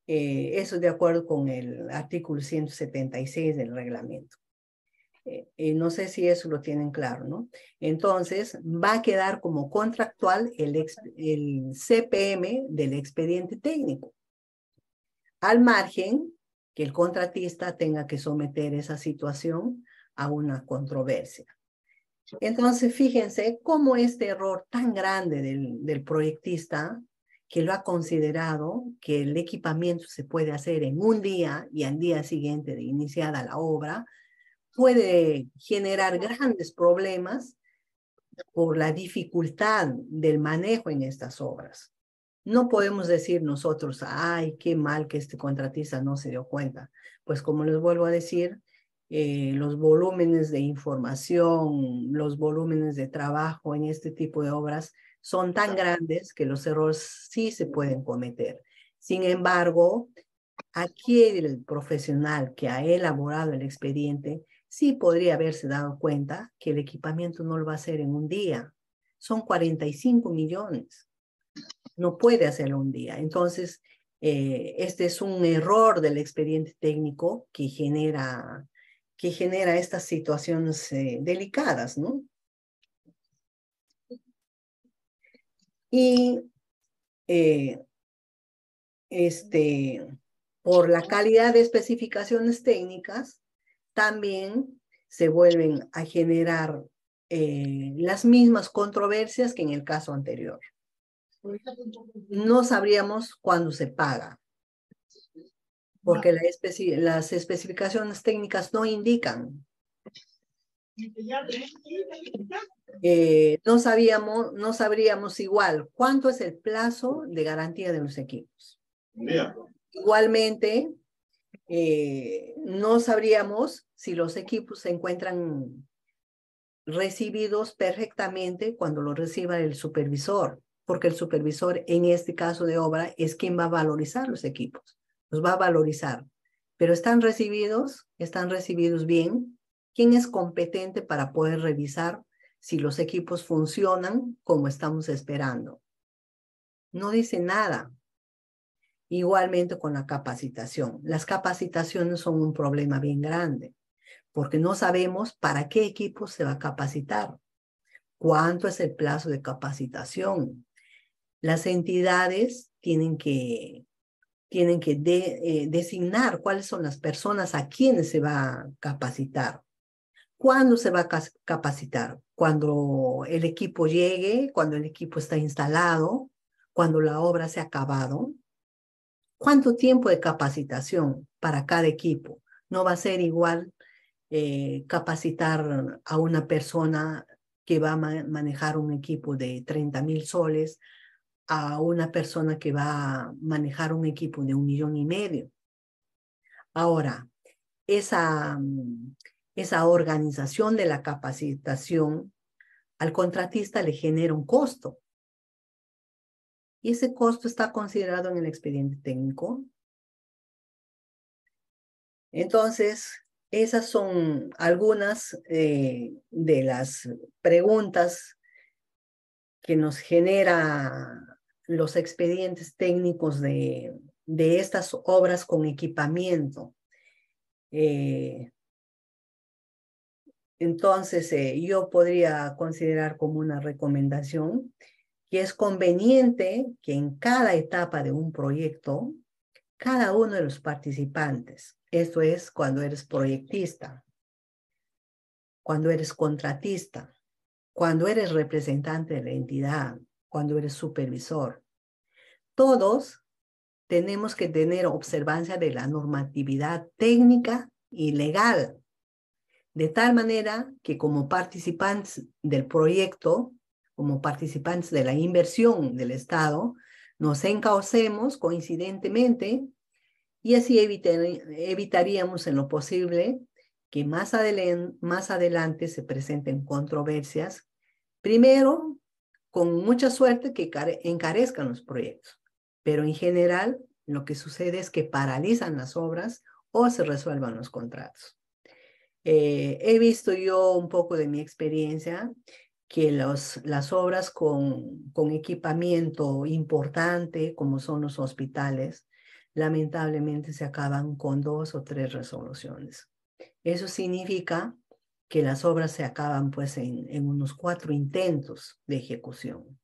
Eh, eso es de acuerdo con el artículo 176 del reglamento. Eh, no sé si eso lo tienen claro, ¿no? Entonces, va a quedar como contractual el CPM del expediente técnico. Al margen que el contratista tenga que someter esa situación a una controversia. Entonces, fíjense cómo este error tan grande del, proyectista que lo ha considerado que el equipamiento se puede hacer en un día y al día siguiente de iniciada la obra, puede generar grandes problemas por la dificultad del manejo en estas obras. No podemos decir nosotros, ay, qué mal que este contratista no se dio cuenta. Pues como les vuelvo a decir, eh, los volúmenes de información, los volúmenes de trabajo en este tipo de obras son tan grandes que los errores sí se pueden cometer. Sin embargo, aquí el profesional que ha elaborado el expediente sí podría haberse dado cuenta que el equipamiento no lo va a hacer en un día. Son 45 millones. No puede hacerlo un día. Entonces, eh, este es un error del expediente técnico que genera que genera estas situaciones eh, delicadas, ¿no? Y eh, este, por la calidad de especificaciones técnicas, también se vuelven a generar eh, las mismas controversias que en el caso anterior. No sabríamos cuándo se paga, porque las especificaciones técnicas no indican. Eh, no sabíamos, no sabríamos igual cuánto es el plazo de garantía de los equipos. Igualmente, eh, no sabríamos si los equipos se encuentran recibidos perfectamente cuando los reciba el supervisor, porque el supervisor en este caso de obra es quien va a valorizar los equipos los va a valorizar. Pero están recibidos, están recibidos bien. ¿Quién es competente para poder revisar si los equipos funcionan como estamos esperando? No dice nada. Igualmente con la capacitación. Las capacitaciones son un problema bien grande porque no sabemos para qué equipo se va a capacitar, cuánto es el plazo de capacitación. Las entidades tienen que tienen que eh, designar cuáles son las personas a quienes se va a capacitar. ¿Cuándo se va a capacitar? Cuando el equipo llegue, cuando el equipo está instalado, cuando la obra se ha acabado. ¿Cuánto tiempo de capacitación para cada equipo? No va a ser igual eh, capacitar a una persona que va a manejar un equipo de 30 mil soles a una persona que va a manejar un equipo de un millón y medio. Ahora, esa, mm, esa organización de la capacitación al contratista le genera un costo. Y ese costo está considerado en el expediente técnico. Entonces, esas son algunas eh, de las preguntas que nos genera los expedientes técnicos de, estas obras con equipamiento. Eh, entonces, eh, yo podría considerar como una recomendación que es conveniente que en cada etapa de un proyecto, cada uno de los participantes, esto es cuando eres proyectista, cuando eres contratista, cuando eres representante de la entidad, cuando eres supervisor. Todos tenemos que tener observancia de la normatividad técnica y legal, de tal manera que como participantes del proyecto, como participantes de la inversión del Estado, nos encaucemos coincidentemente y así evitaríamos en lo posible que más adelante se presenten controversias, primero con mucha suerte que encarezcan los proyectos, pero en general lo que sucede es que paralizan las obras o se resuelvan los contratos. Eh, he visto yo un poco de mi experiencia que las obras con, con equipamiento importante, como son los hospitales, lamentablemente se acaban con dos o tres resoluciones. Eso significa que las obras se acaban pues en, unos cuatro intentos de ejecución.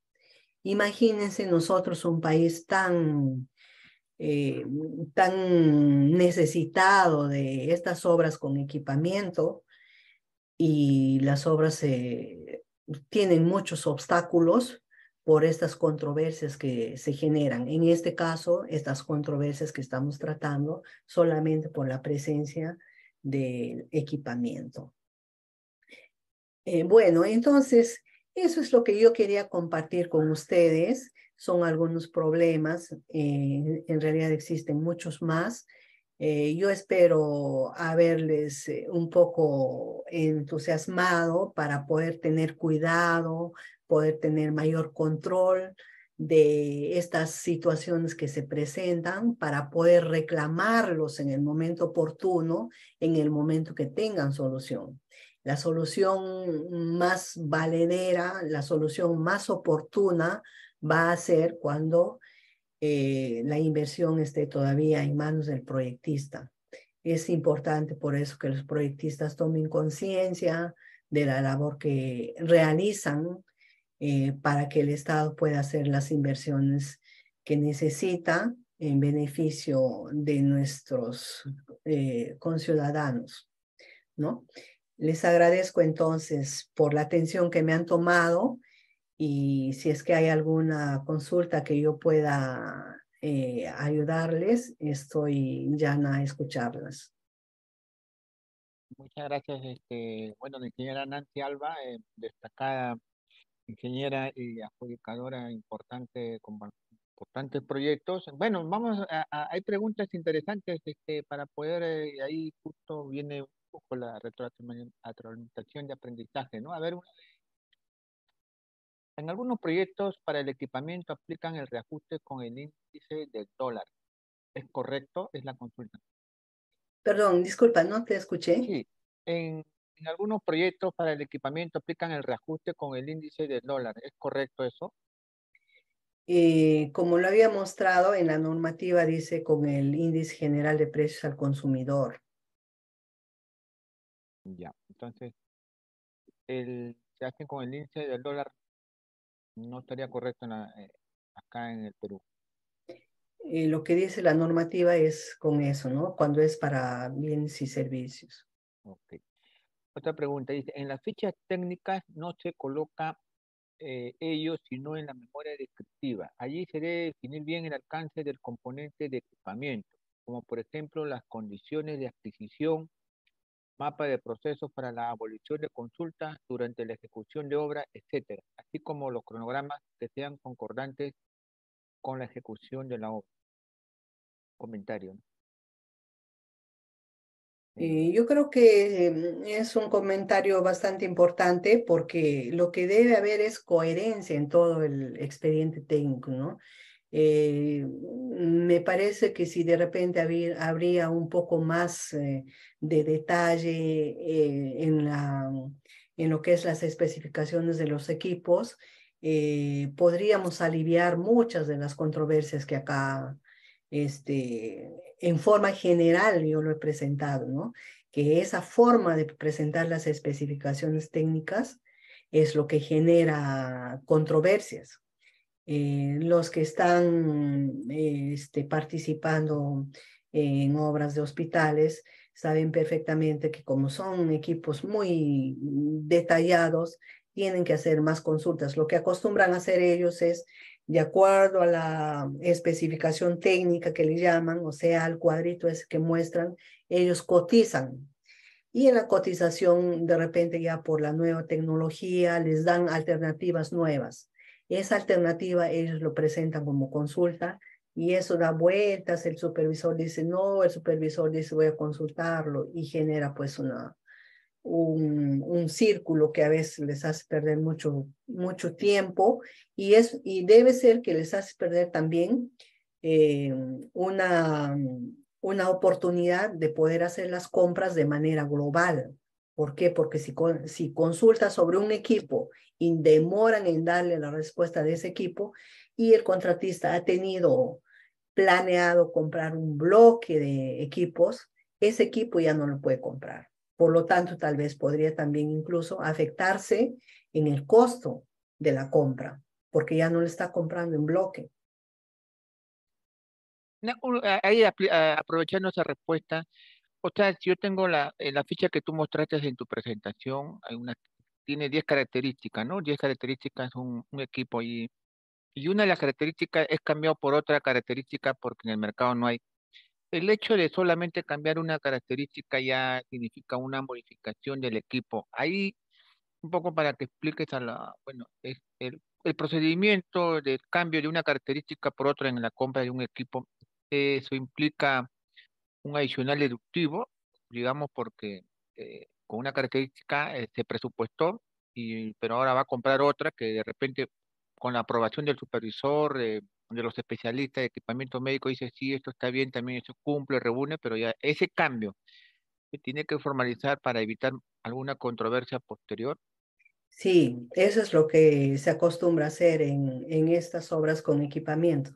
Imagínense nosotros un país tan, eh, tan necesitado de estas obras con equipamiento y las obras tienen muchos obstáculos por estas controversias que se generan. En este caso, estas controversias que estamos tratando solamente por la presencia del equipamiento. Eh, bueno, entonces, eso es lo que yo quería compartir con ustedes. Son algunos problemas, eh, en realidad existen muchos más. Eh, yo espero haberles un poco entusiasmado para poder tener cuidado, poder tener mayor control de estas situaciones que se presentan para poder reclamarlos en el momento oportuno, en el momento que tengan solución. La solución más valedera, la solución más oportuna va a ser cuando eh, la inversión esté todavía en manos del proyectista. Es importante por eso que los proyectistas tomen conciencia de la labor que realizan eh, para que el Estado pueda hacer las inversiones que necesita en beneficio de nuestros eh, conciudadanos, ¿no? Les agradezco entonces por la atención que me han tomado y si es que hay alguna consulta que yo pueda eh, ayudarles, estoy llana a escucharlas. Muchas gracias. Este, bueno, la ingeniera Nancy Alba, eh, destacada ingeniera y adjudicadora importante con importantes proyectos. Bueno, vamos hay preguntas interesantes este, para poder, eh, ahí justo viene con la retroalimentación de aprendizaje, ¿no? A ver, En algunos proyectos para el equipamiento aplican el reajuste con el índice del dólar. ¿Es correcto? Es la consulta. Perdón, disculpa, no te escuché. Sí, en, algunos proyectos para el equipamiento aplican el reajuste con el índice del dólar. ¿Es correcto eso? Eh, como lo había mostrado en la normativa, dice con el índice general de precios al consumidor. Ya, entonces, el, se hacen con el índice del dólar, no estaría correcto eh, acá en el Perú. Eh, lo que dice la normativa es con eso, ¿no? Cuando es para bienes y servicios. Ok. Otra pregunta dice, en las fichas técnicas no se coloca eh, ello, sino en la memoria descriptiva. Allí se debe definir bien el alcance del componente de equipamiento, como por ejemplo las condiciones de adquisición, mapa de procesos para la abolición de consulta durante la ejecución de obra, etcétera. así como los cronogramas que sean concordantes con la ejecución de la obra. Comentario. Eh. Eh, yo creo que em, es un comentario bastante importante porque lo que debe haber es coherencia en todo el expediente técnico, ¿no? Eh, me parece que si de repente habría un poco más eh, de detalle eh, en, lo que es las especificaciones de los equipos, podríamos aliviar muchas de las controversias que acá, este, en forma general, yo lo he presentado, que esa forma de presentar las especificaciones técnicas es lo que genera controversias. Eh, los que están eh, este, participando en obras de hospitales saben perfectamente que como son equipos muy detallados, tienen que hacer más consultas. Lo que acostumbran a hacer ellos es, de acuerdo a la especificación técnica que les llaman, o sea, al cuadrito ese que muestran, ellos cotizan. Y en la cotización, de repente ya por la nueva tecnología, les dan alternativas nuevas. Esa alternativa ellos lo presentan como consulta y eso da vueltas, el supervisor dice no, el supervisor dice voy a consultarlo y genera pues una, un, un, círculo que a veces les hace perder mucho, mucho tiempo y, es, y debe ser que les hace perder también eh, una, una oportunidad de poder hacer las compras de manera global. ¿Por qué? Porque si, si consultas sobre un equipo y demoran en darle la respuesta de ese equipo y el contratista ha tenido planeado comprar un bloque de equipos, ese equipo ya no lo puede comprar. Por lo tanto, tal vez podría también incluso afectarse en el costo de la compra, porque ya no lo está comprando en bloque. ahí aprovechando esa respuesta, o sea, si yo tengo la, eh, la ficha que tú mostraste en tu presentación, hay una, tiene 10 características, ¿no? 10 características, un, un equipo y, y una de las características es cambiado por otra característica porque en el mercado no hay. El hecho de solamente cambiar una característica ya significa una modificación del equipo. Ahí, un poco para que expliques a la, bueno, es el, el procedimiento del cambio de una característica por otra en la compra de un equipo, eso implica un adicional deductivo, digamos, porque eh, con una característica este se presupuestó, y, pero ahora va a comprar otra que de repente con la aprobación del supervisor, eh, de los especialistas de equipamiento médico, dice, sí, esto está bien, también eso cumple, reúne, pero ya ese cambio se tiene que formalizar para evitar alguna controversia posterior. Sí, eso es lo que se acostumbra a hacer en, en estas obras con equipamiento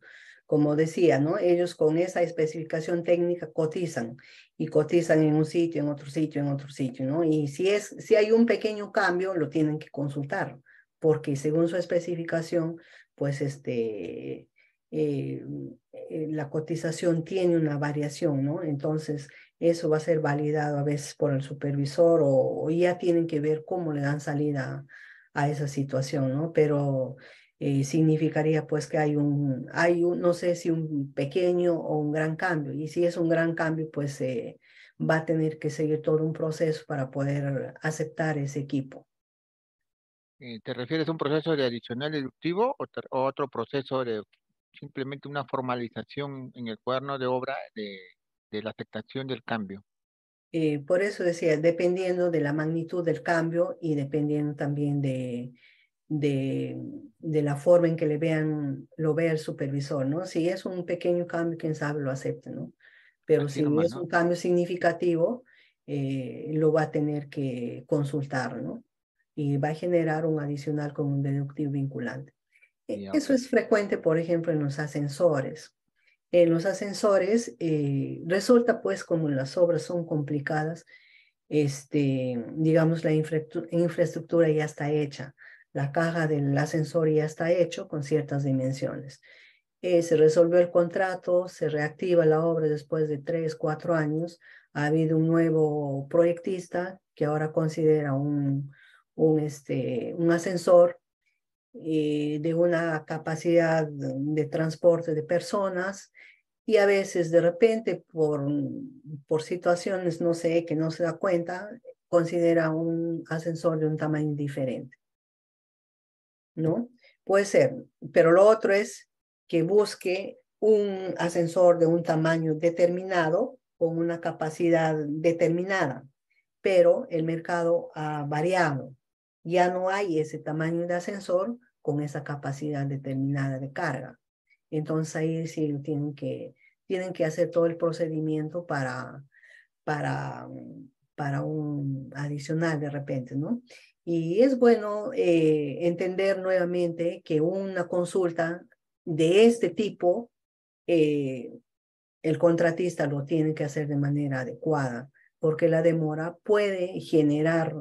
como decía, ¿no? Ellos con esa especificación técnica cotizan y cotizan en un sitio, en otro sitio, en otro sitio, ¿no? Y si, es, si hay un pequeño cambio, lo tienen que consultar, porque según su especificación, pues este, eh, eh, la cotización tiene una variación, ¿no? Entonces, eso va a ser validado a veces por el supervisor o, ya tienen que ver cómo le dan salida a esa situación, ¿no? Pero eh, significaría pues que hay un, hay un, no sé si un pequeño o un gran cambio. Y si es un gran cambio, pues eh, va a tener que seguir todo un proceso para poder aceptar ese equipo. Eh, ¿Te refieres a un proceso de adicional deductivo o, otro proceso de simplemente una formalización en el cuaderno de obra de, de la aceptación del cambio? Eh, por eso decía, dependiendo de la magnitud del cambio y dependiendo también de, de, de, la forma en que le vean, lo vea el supervisor, ¿no? Si es un pequeño cambio, quién sabe lo acepte, ¿no? Pero si es un cambio significativo, eh, lo va a tener que consultar, ¿no? Y va a generar un adicional con un deductivo vinculante. E, eso es frecuente, por ejemplo, en los ascensores. En los ascensores eh, resulta pues como las obras son complicadas, este, digamos, la infraestructura ya está hecha. La caja del ascensor ya está hecho con ciertas dimensiones. Eh, se resolvió el contrato, se reactiva la obra después de tres, cuatro años. Ha habido un nuevo proyectista que ahora considera un, un, este, un ascensor eh, de una capacidad de transporte de personas y a veces de repente por, por situaciones, no sé, que no se da cuenta, considera un ascensor de un tamaño diferente. ¿no? Puede ser, pero lo otro es que busque un ascensor de un tamaño determinado con una capacidad determinada, pero el mercado ha variado. Ya no hay ese tamaño de ascensor con esa capacidad determinada de carga. Entonces ahí sí tienen que, tienen que hacer todo el procedimiento para, para, para un adicional de repente, ¿no? Y es bueno eh, entender nuevamente que una consulta de este tipo, eh, el contratista lo tiene que hacer de manera adecuada, porque la demora puede generar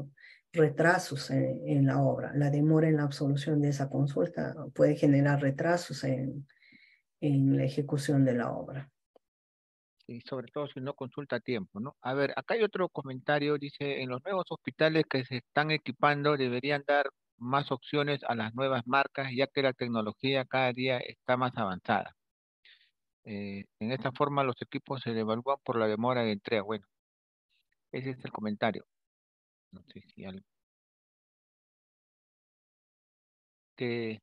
retrasos en, la obra. La demora en la absolución de esa consulta puede generar retrasos en la ejecución de la obra y sobre todo si no consulta a tiempo, ¿no? A ver, acá hay otro comentario, dice, en los nuevos hospitales que se están equipando deberían dar más opciones a las nuevas marcas, ya que la tecnología cada día está más avanzada. Eh, en esta forma los equipos se devalúan por la demora de entrega. Bueno, ese es el comentario. No sé si algo. Que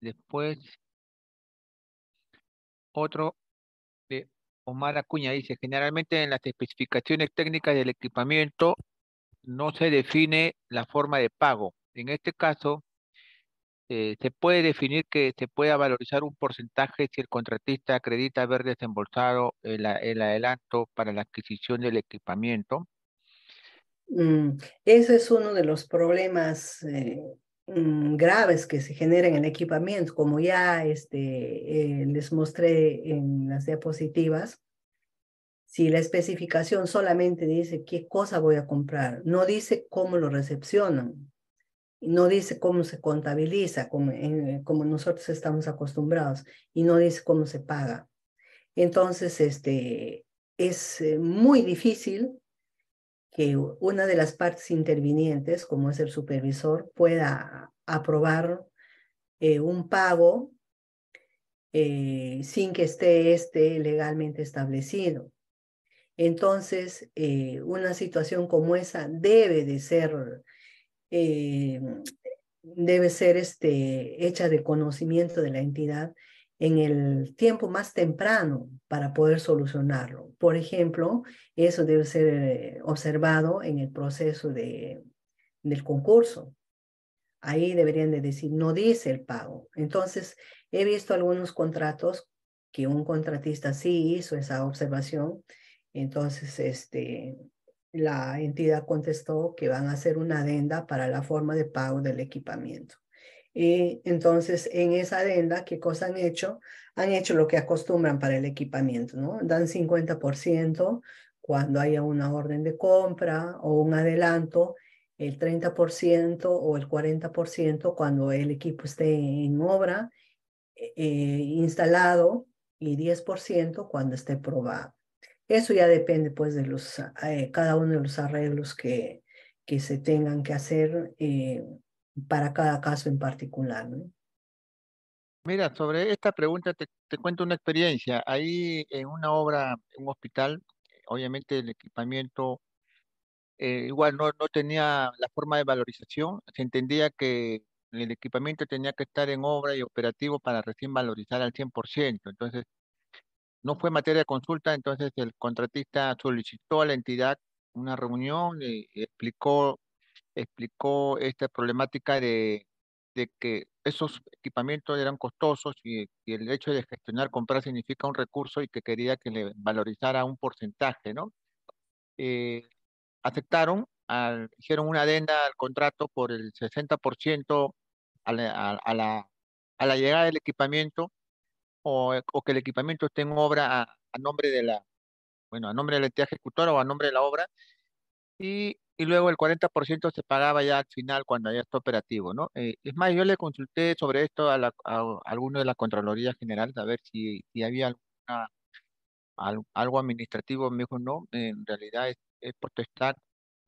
después otro Omar Acuña dice, generalmente en las especificaciones técnicas del equipamiento no se define la forma de pago. En este caso, eh, se puede definir que se pueda valorizar un porcentaje si el contratista acredita haber desembolsado el, adelanto para la adquisición del equipamiento. Mm, ese es uno de los problemas eh, Mm, graves que se generan en equipamiento, como ya este, eh, les mostré en las diapositivas, si la especificación solamente dice qué cosa voy a comprar, no dice cómo lo recepcionan, no dice cómo se contabiliza, como, eh, como nosotros estamos acostumbrados, y no dice cómo se paga. Entonces, este, es eh, muy difícil que una de las partes intervinientes, como es el supervisor, pueda aprobar eh, un pago eh, sin que esté este legalmente establecido. Entonces, eh, una situación como esa debe de ser, debe ser este, hecha de conocimiento de la entidad en el tiempo más temprano para poder solucionarlo. Por ejemplo, eso debe ser eh, observado en el proceso del concurso. Ahí deberían de decir, no dice el pago. Entonces, he visto algunos contratos que un contratista sí hizo esa observación. Entonces, este, la entidad contestó que van a hacer una adenda para la forma de pago del equipamiento. Y entonces en esa adenda, ¿qué cosa han hecho? Han hecho lo que acostumbran para el equipamiento, ¿no? Dan 50% cuando haya una orden de compra o un adelanto, el 30% o el 40% cuando el equipo esté en obra, eh, eh, instalado, y 10% cuando esté probado. Eso ya depende pues de los, eh, cada uno de los arreglos que, que se tengan que hacer eh, para cada caso en particular. Mira, sobre esta pregunta te, te, cuento una experiencia. Ahí en una obra, en un hospital, obviamente el equipamiento eh, igual no, no tenía la forma de valorización. Se entendía que el equipamiento tenía que estar en obra y operativo para recién valorizar al 100%. Entonces, no fue materia de consulta, entonces el contratista solicitó a la entidad una reunión y explicó explicó esta problemática de, de que esos equipamientos eran costosos y, el hecho de gestionar comprar significa un recurso y que quería que le valorizara un porcentaje, ¿no? Eh, aceptaron, hicieron una adenda al contrato por el 60% a la, a, la, a la llegada del equipamiento o, eh, o, que el equipamiento esté en obra a, nombre de la, bueno, a nombre de la entidad ejecutora o a nombre de la obra. Y y luego el 40% se pagaba ya al final cuando ya está operativo, ¿no? Eh, es más, yo le consulté sobre esto a, alguno de la Contraloría General, a ver si, si había alguna, algo administrativo, me dijo no, en realidad es, protestar potestad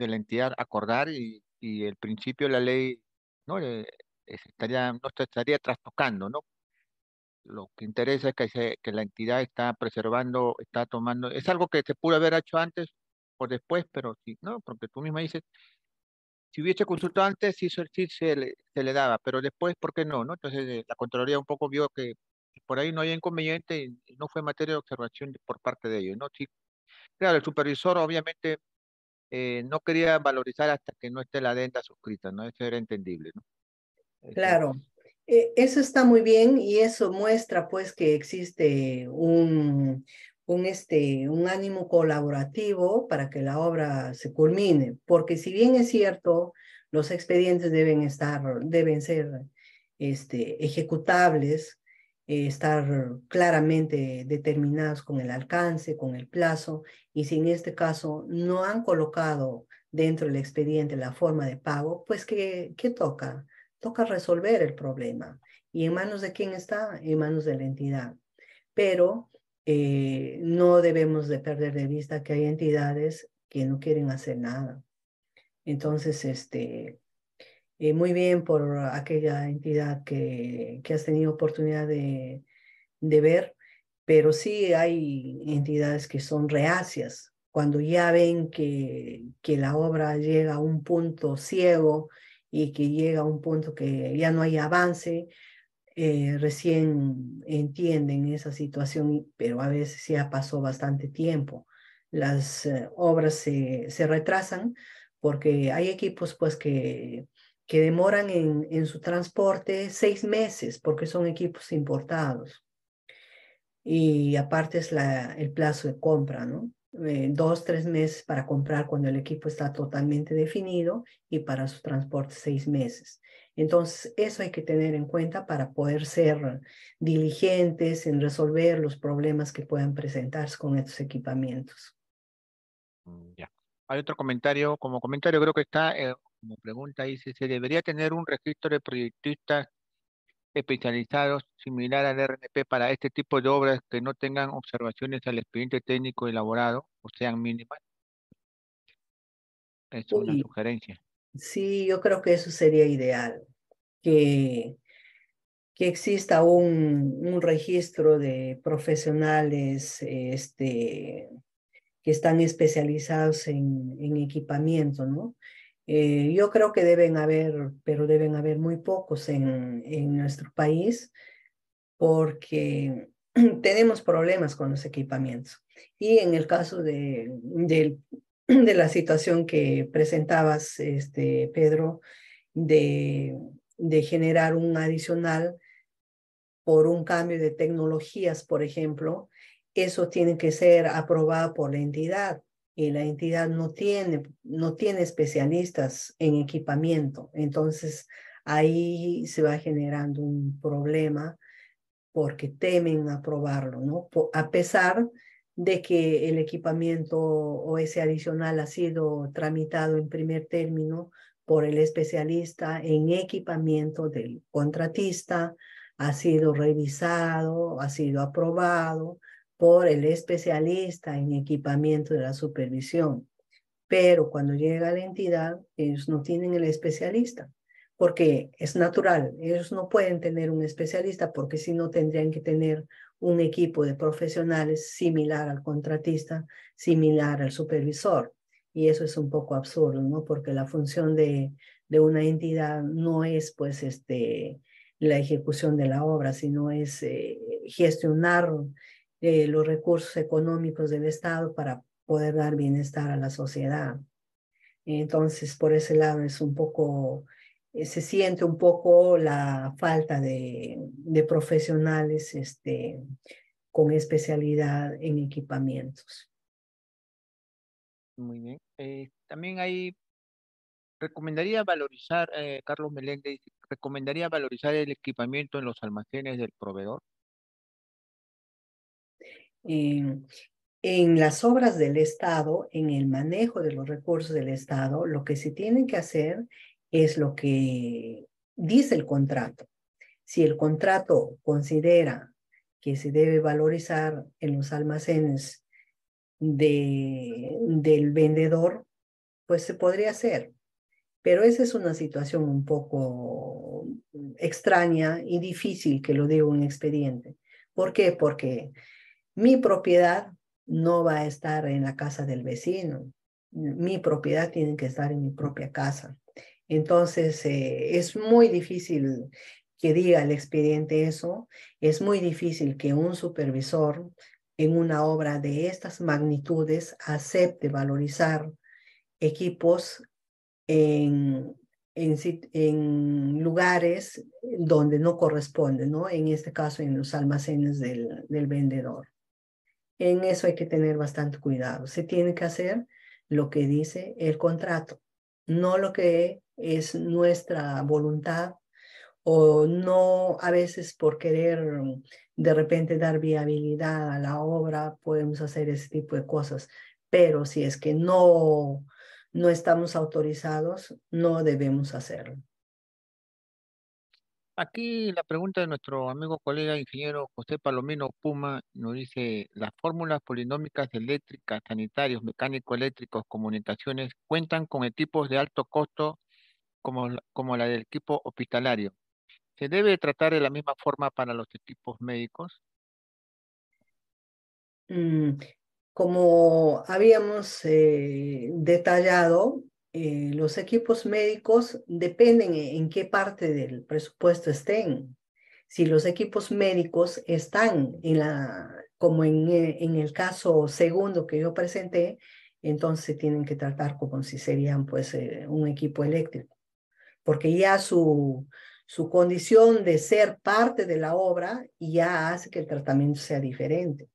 de la entidad acordar y, y el principio de la ley no eh, estaría, no estaría trastocando, ¿no? Lo que interesa es que, que la entidad está preservando, está tomando, es algo que se pudo haber hecho antes, por después, pero sí, ¿no? Porque tú misma dices, si hubiese consultado antes, sí, se, le, se le daba, pero después, ¿por qué no? no? Entonces, eh, la Contraloría un poco vio que por ahí no había inconveniente y no fue materia de observación por parte de ellos, ¿no? Sí, claro, el supervisor obviamente eh, no quería valorizar hasta que no esté la adenda suscrita, ¿no? Eso era entendible, ¿no? Este, claro. Eh, eso está muy bien y eso muestra pues que existe un, un, este, un ánimo colaborativo para que la obra se culmine, porque si bien es cierto, los expedientes deben, estar, deben ser este, ejecutables, eh, estar claramente determinados con el alcance, con el plazo, y si en este caso no han colocado dentro del expediente la forma de pago, pues ¿qué, qué toca? Toca resolver el problema. ¿Y en manos de quién está? En manos de la entidad. Pero eh, no debemos de perder de vista que hay entidades que no quieren hacer nada. Entonces, este, eh, muy bien por aquella entidad que, que has tenido oportunidad de, de ver, pero sí hay entidades que son reacias cuando ya ven que, que la obra llega a un punto ciego y que llega a un punto que ya no hay avance, eh, recién entienden esa situación, pero a veces ya pasó bastante tiempo. Las eh, obras se, retrasan porque hay equipos pues que, que demoran en, en, su transporte seis meses porque son equipos importados. Y aparte es el plazo de compra, ¿no? Eh, dos, tres meses para comprar cuando el equipo está totalmente definido y para su transporte seis meses. Entonces, eso hay que tener en cuenta para poder ser diligentes en resolver los problemas que puedan presentarse con estos equipamientos. Mm, ya. Hay otro comentario, como comentario creo que está eh, como pregunta, dice, ¿se debería tener un registro de proyectistas especializados similar al RNP para este tipo de obras que no tengan observaciones al expediente técnico elaborado o sean mínimas? Es una sugerencia. Sí, yo creo que eso sería ideal, que, que exista un, un registro de profesionales este, que están especializados en, en equipamiento, ¿no? Eh, yo creo que deben haber, pero deben haber muy pocos en, en nuestro país porque [clears throat] tenemos problemas con los equipamientos. Y en el caso de, [clears throat] de la situación que presentabas, este, Pedro, de, de generar un adicional por un cambio de tecnologías, por ejemplo, eso tiene que ser aprobado por la entidad la entidad no tiene, no tiene especialistas en equipamiento. Entonces, ahí se va generando un problema porque temen aprobarlo, ¿no? a pesar de que el equipamiento o ese adicional ha sido tramitado en primer término por el especialista en equipamiento del contratista, ha sido revisado, ha sido aprobado, por el especialista en equipamiento de la supervisión. Pero cuando llega la entidad, ellos no tienen el especialista, porque es natural, ellos no pueden tener un especialista porque si no tendrían que tener un equipo de profesionales similar al contratista, similar al supervisor. Y eso es un poco absurdo, ¿no? Porque la función de, una entidad no es, pues, este, la ejecución de la obra, sino es eh, gestionar eh, los recursos económicos del Estado para poder dar bienestar a la sociedad. Entonces, por ese lado es un poco, eh, se siente un poco la falta de, de profesionales este, con especialidad en equipamientos. Muy bien. Eh, también hay, recomendaría valorizar, Carlos Meléndez, recomendaría valorizar el equipamiento en los almacenes del proveedor en las obras del Estado, en el manejo de los recursos del Estado, lo que se tiene que hacer es lo que dice el contrato. Si el contrato considera que se debe valorizar en los almacenes del vendedor, pues se podría hacer. Pero esa es una situación un poco extraña y difícil que lo dé un expediente. ¿Por qué? Porque mi propiedad no va a estar en la casa del vecino. Mi propiedad tiene que estar en mi propia casa. Entonces, eh, es muy difícil que diga el expediente eso. Es muy difícil que un supervisor en una obra de estas magnitudes acepte valorizar equipos en, en, lugares donde no corresponde, ¿no? En este caso, en los almacenes del, del vendedor. En eso hay que tener bastante cuidado. Se tiene que hacer lo que dice el contrato, no lo que es nuestra voluntad o no a veces por querer mm, de repente dar viabilidad a la obra podemos hacer ese tipo de cosas, pero si es que no no estamos autorizados, no debemos hacerlo. Aquí la pregunta de nuestro amigo colega ingeniero José Palomino Puma nos dice, ¿las fórmulas polinómicas eléctricas, sanitarios, mecánico eléctricos, comunicaciones cuentan con equipos de alto costo como, como la del equipo hospitalario? ¿Se debe tratar de la misma forma para los equipos médicos? Mm, como habíamos eh, detallado, eh, los equipos médicos dependen en qué parte del presupuesto estén. Si los equipos médicos están en la, como en, eh, el caso segundo que yo presenté, entonces tienen que tratar como si serían pues eh, un equipo eléctrico, porque ya su, su condición de ser parte de la obra ya hace que el tratamiento sea diferente.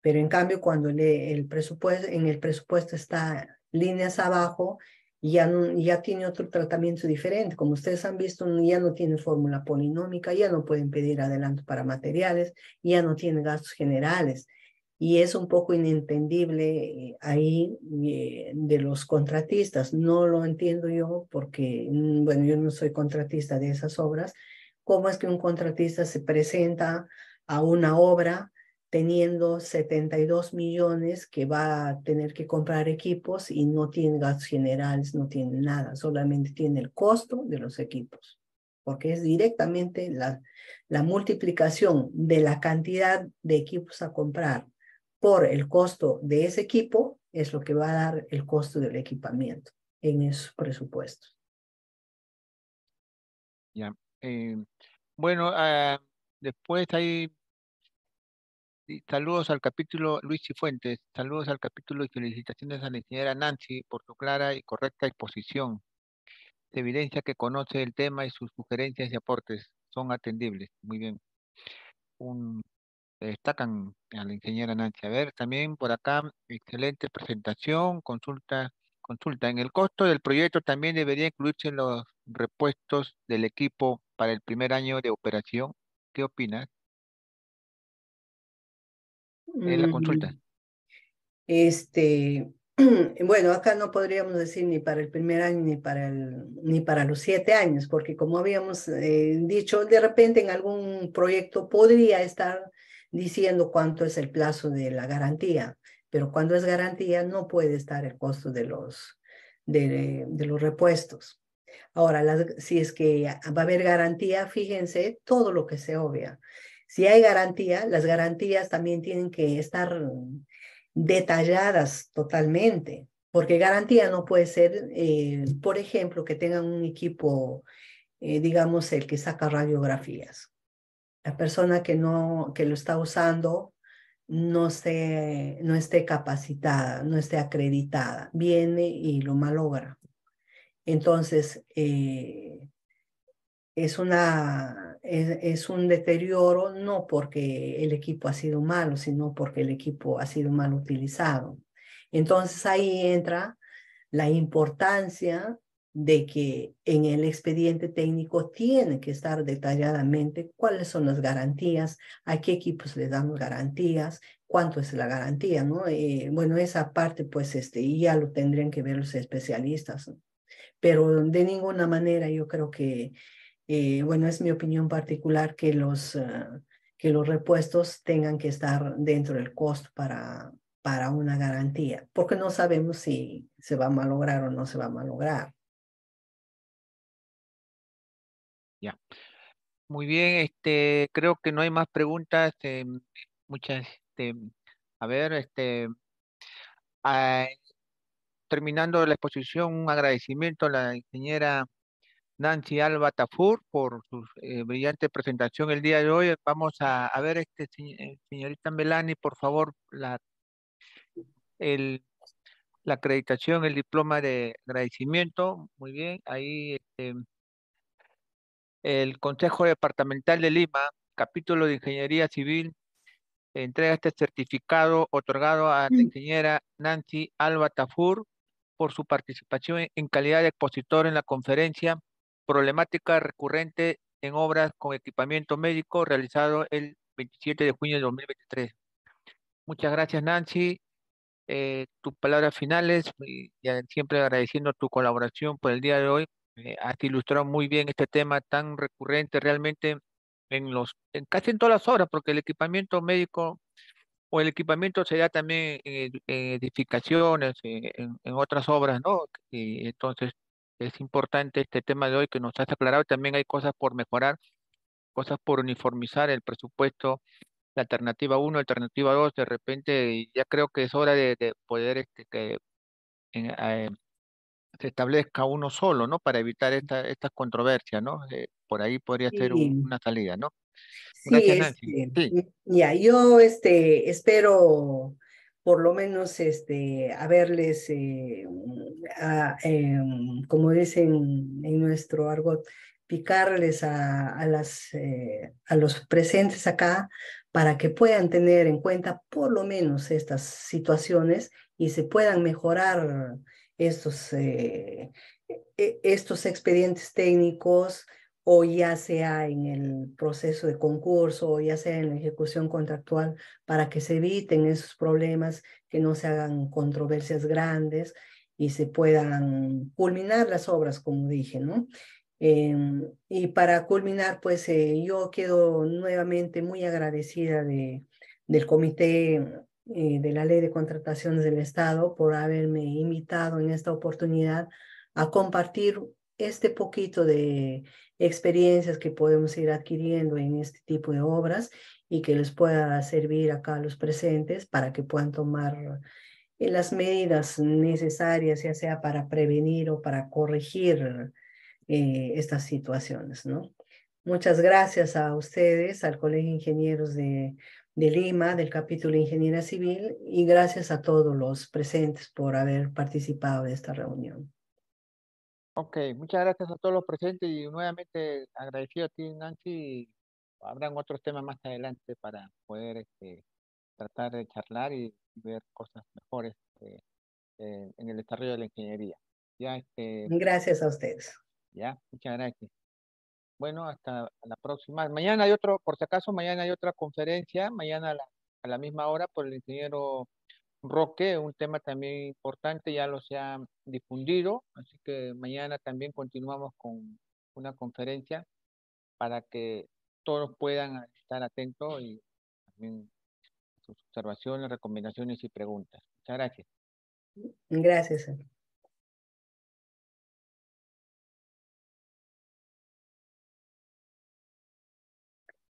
Pero en cambio, cuando el presupuesto, en el presupuesto está líneas abajo, ya, ya tiene otro tratamiento diferente. Como ustedes han visto, ya no tiene fórmula polinómica, ya no pueden pedir adelanto para materiales, ya no tiene gastos generales. Y es un poco inentendible eh, ahí eh, de los contratistas. No lo entiendo yo porque, mm, bueno, yo no soy contratista de esas obras. ¿Cómo es que un contratista se presenta a una obra teniendo 72 millones que va a tener que comprar equipos y no tiene gastos generales, no tiene nada, solamente tiene el costo de los equipos, porque es directamente la, la multiplicación de la cantidad de equipos a comprar por el costo de ese equipo es lo que va a dar el costo del equipamiento en esos presupuestos. Ya. Eh, bueno, ah, después hay Saludos al capítulo Luis Cifuentes, saludos al capítulo y felicitaciones a la ingeniera Nancy por su clara y correcta exposición. Se evidencia que conoce el tema y sus sugerencias y aportes son atendibles. Muy bien. Un, destacan a la ingeniera Nancy. A ver, también por acá, excelente presentación, consulta, consulta. En el costo del proyecto también debería incluirse los repuestos del equipo para el primer año de operación. ¿Qué opinas? en la consulta? Este, [clears throat] bueno, acá no podríamos decir ni para el primer año ni para, ni para los siete años, porque como habíamos eh, dicho, de repente en algún proyecto podría estar diciendo cuánto es el plazo de la garantía, pero cuando es garantía no puede estar el costo de los, de, los repuestos. Ahora, si es que va a haber garantía, fíjense todo lo que se obvia. Si hay garantía, las garantías también tienen que estar detalladas totalmente, porque garantía no puede ser, eh, por ejemplo, que tengan un equipo, eh, digamos, el que saca radiografías. La persona que, no, que lo está usando no, se, no esté capacitada, no esté acreditada, viene y lo malogra. Entonces, eh, es, una, es, un deterioro no porque el equipo ha sido malo, sino porque el equipo ha sido mal utilizado. Entonces ahí entra la importancia de que en el expediente técnico tiene que estar detalladamente cuáles son las garantías, a qué equipos le damos garantías, cuánto es la garantía, ¿no? Eh, bueno, esa parte pues este, ya lo tendrían que ver los especialistas, pero de ninguna manera yo creo que eh, bueno, es mi opinión particular que los, ah, que los repuestos tengan que estar dentro del costo para, para una garantía, porque no sabemos si se va a malograr o no se va a malograr. Ya. Muy bien, este, creo que no hay más preguntas. Este, muchas, este, a ver, este, ah, terminando la exposición, un agradecimiento a la ingeniera Nancy Alba Tafur por su eh, brillante presentación el día de hoy. Vamos a, a ver, este eh, señorita Melani, por favor, la, la acreditación, el diploma de agradecimiento. Muy bien, ahí este, el Consejo Departamental de Lima, capítulo de Ingeniería Civil, entrega este certificado otorgado a la mm. ingeniera Nancy Alba Tafur por su participación en calidad de expositor en la conferencia problemática recurrente en obras con equipamiento médico realizado el 27 de junio de 2023. Muchas gracias, Nancy. Eh, tus palabras finales, y, siempre agradeciendo tu colaboración por el día de hoy. Eh, has ilustrado muy bien este tema tan recurrente realmente en los, en casi en todas las obras, porque el equipamiento médico o el equipamiento se da también en, edificaciones, eh, en, en, otras obras, ¿no? Y entonces es importante este tema de hoy que nos has aclarado. También hay cosas por mejorar, cosas por uniformizar el presupuesto, la alternativa 1, alternativa 2. De repente ya creo que es hora de, de poder este, que eh, se establezca uno solo, ¿no? Para evitar estas controversias, ¿no? Eh, por ahí podría ser una salida, ¿no? Gracias, este, sí, sí. Ya, yo este, espero por lo menos este, haberles, a, eh, mm, em, como dicen en nuestro argot, picarles a, las, eh, a los presentes acá para que puedan tener en cuenta por lo menos estas situaciones y se puedan mejorar estos, eh, e, e, estos expedientes técnicos o ya sea en el proceso de concurso o ya sea en la ejecución contractual para que se eviten esos problemas, que no se hagan controversias grandes y se puedan culminar las obras, como dije, ¿no? Em, y para culminar, pues eh, yo quedo nuevamente muy agradecida de, del Comité eh, de la Ley de Contrataciones del Estado por haberme invitado en esta oportunidad a compartir este poquito de experiencias que podemos ir adquiriendo en este tipo de obras y que les pueda servir acá a los presentes para que puedan tomar eh, las medidas necesarias, ya sea para prevenir o para corregir eh, estas situaciones, Muchas gracias a ustedes, al Colegio de Ingenieros de, Lima, del capítulo de Ingeniería Civil, y gracias a todos los presentes por haber participado de esta reunión. Ok, muchas gracias a todos los presentes y nuevamente agradecido a ti, Nancy. Habrán otros temas más adelante para poder este, tratar de charlar y ver cosas mejores eh, en el desarrollo de la ingeniería. Ya, este gracias a ustedes. Ya, muchas gracias. Bueno, hasta la próxima. Mañana hay otro, por si acaso, mañana hay otra conferencia, mañana la, a la misma hora por el ingeniero Roque, un tema también importante, ya lo se ha difundido, así que mañana también continuamos con una conferencia para que todos puedan estar atentos y también sus observaciones, recomendaciones y preguntas. Muchas gracias. Gracias.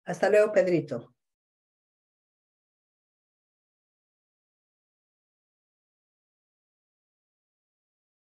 Hasta luego, Pedrito.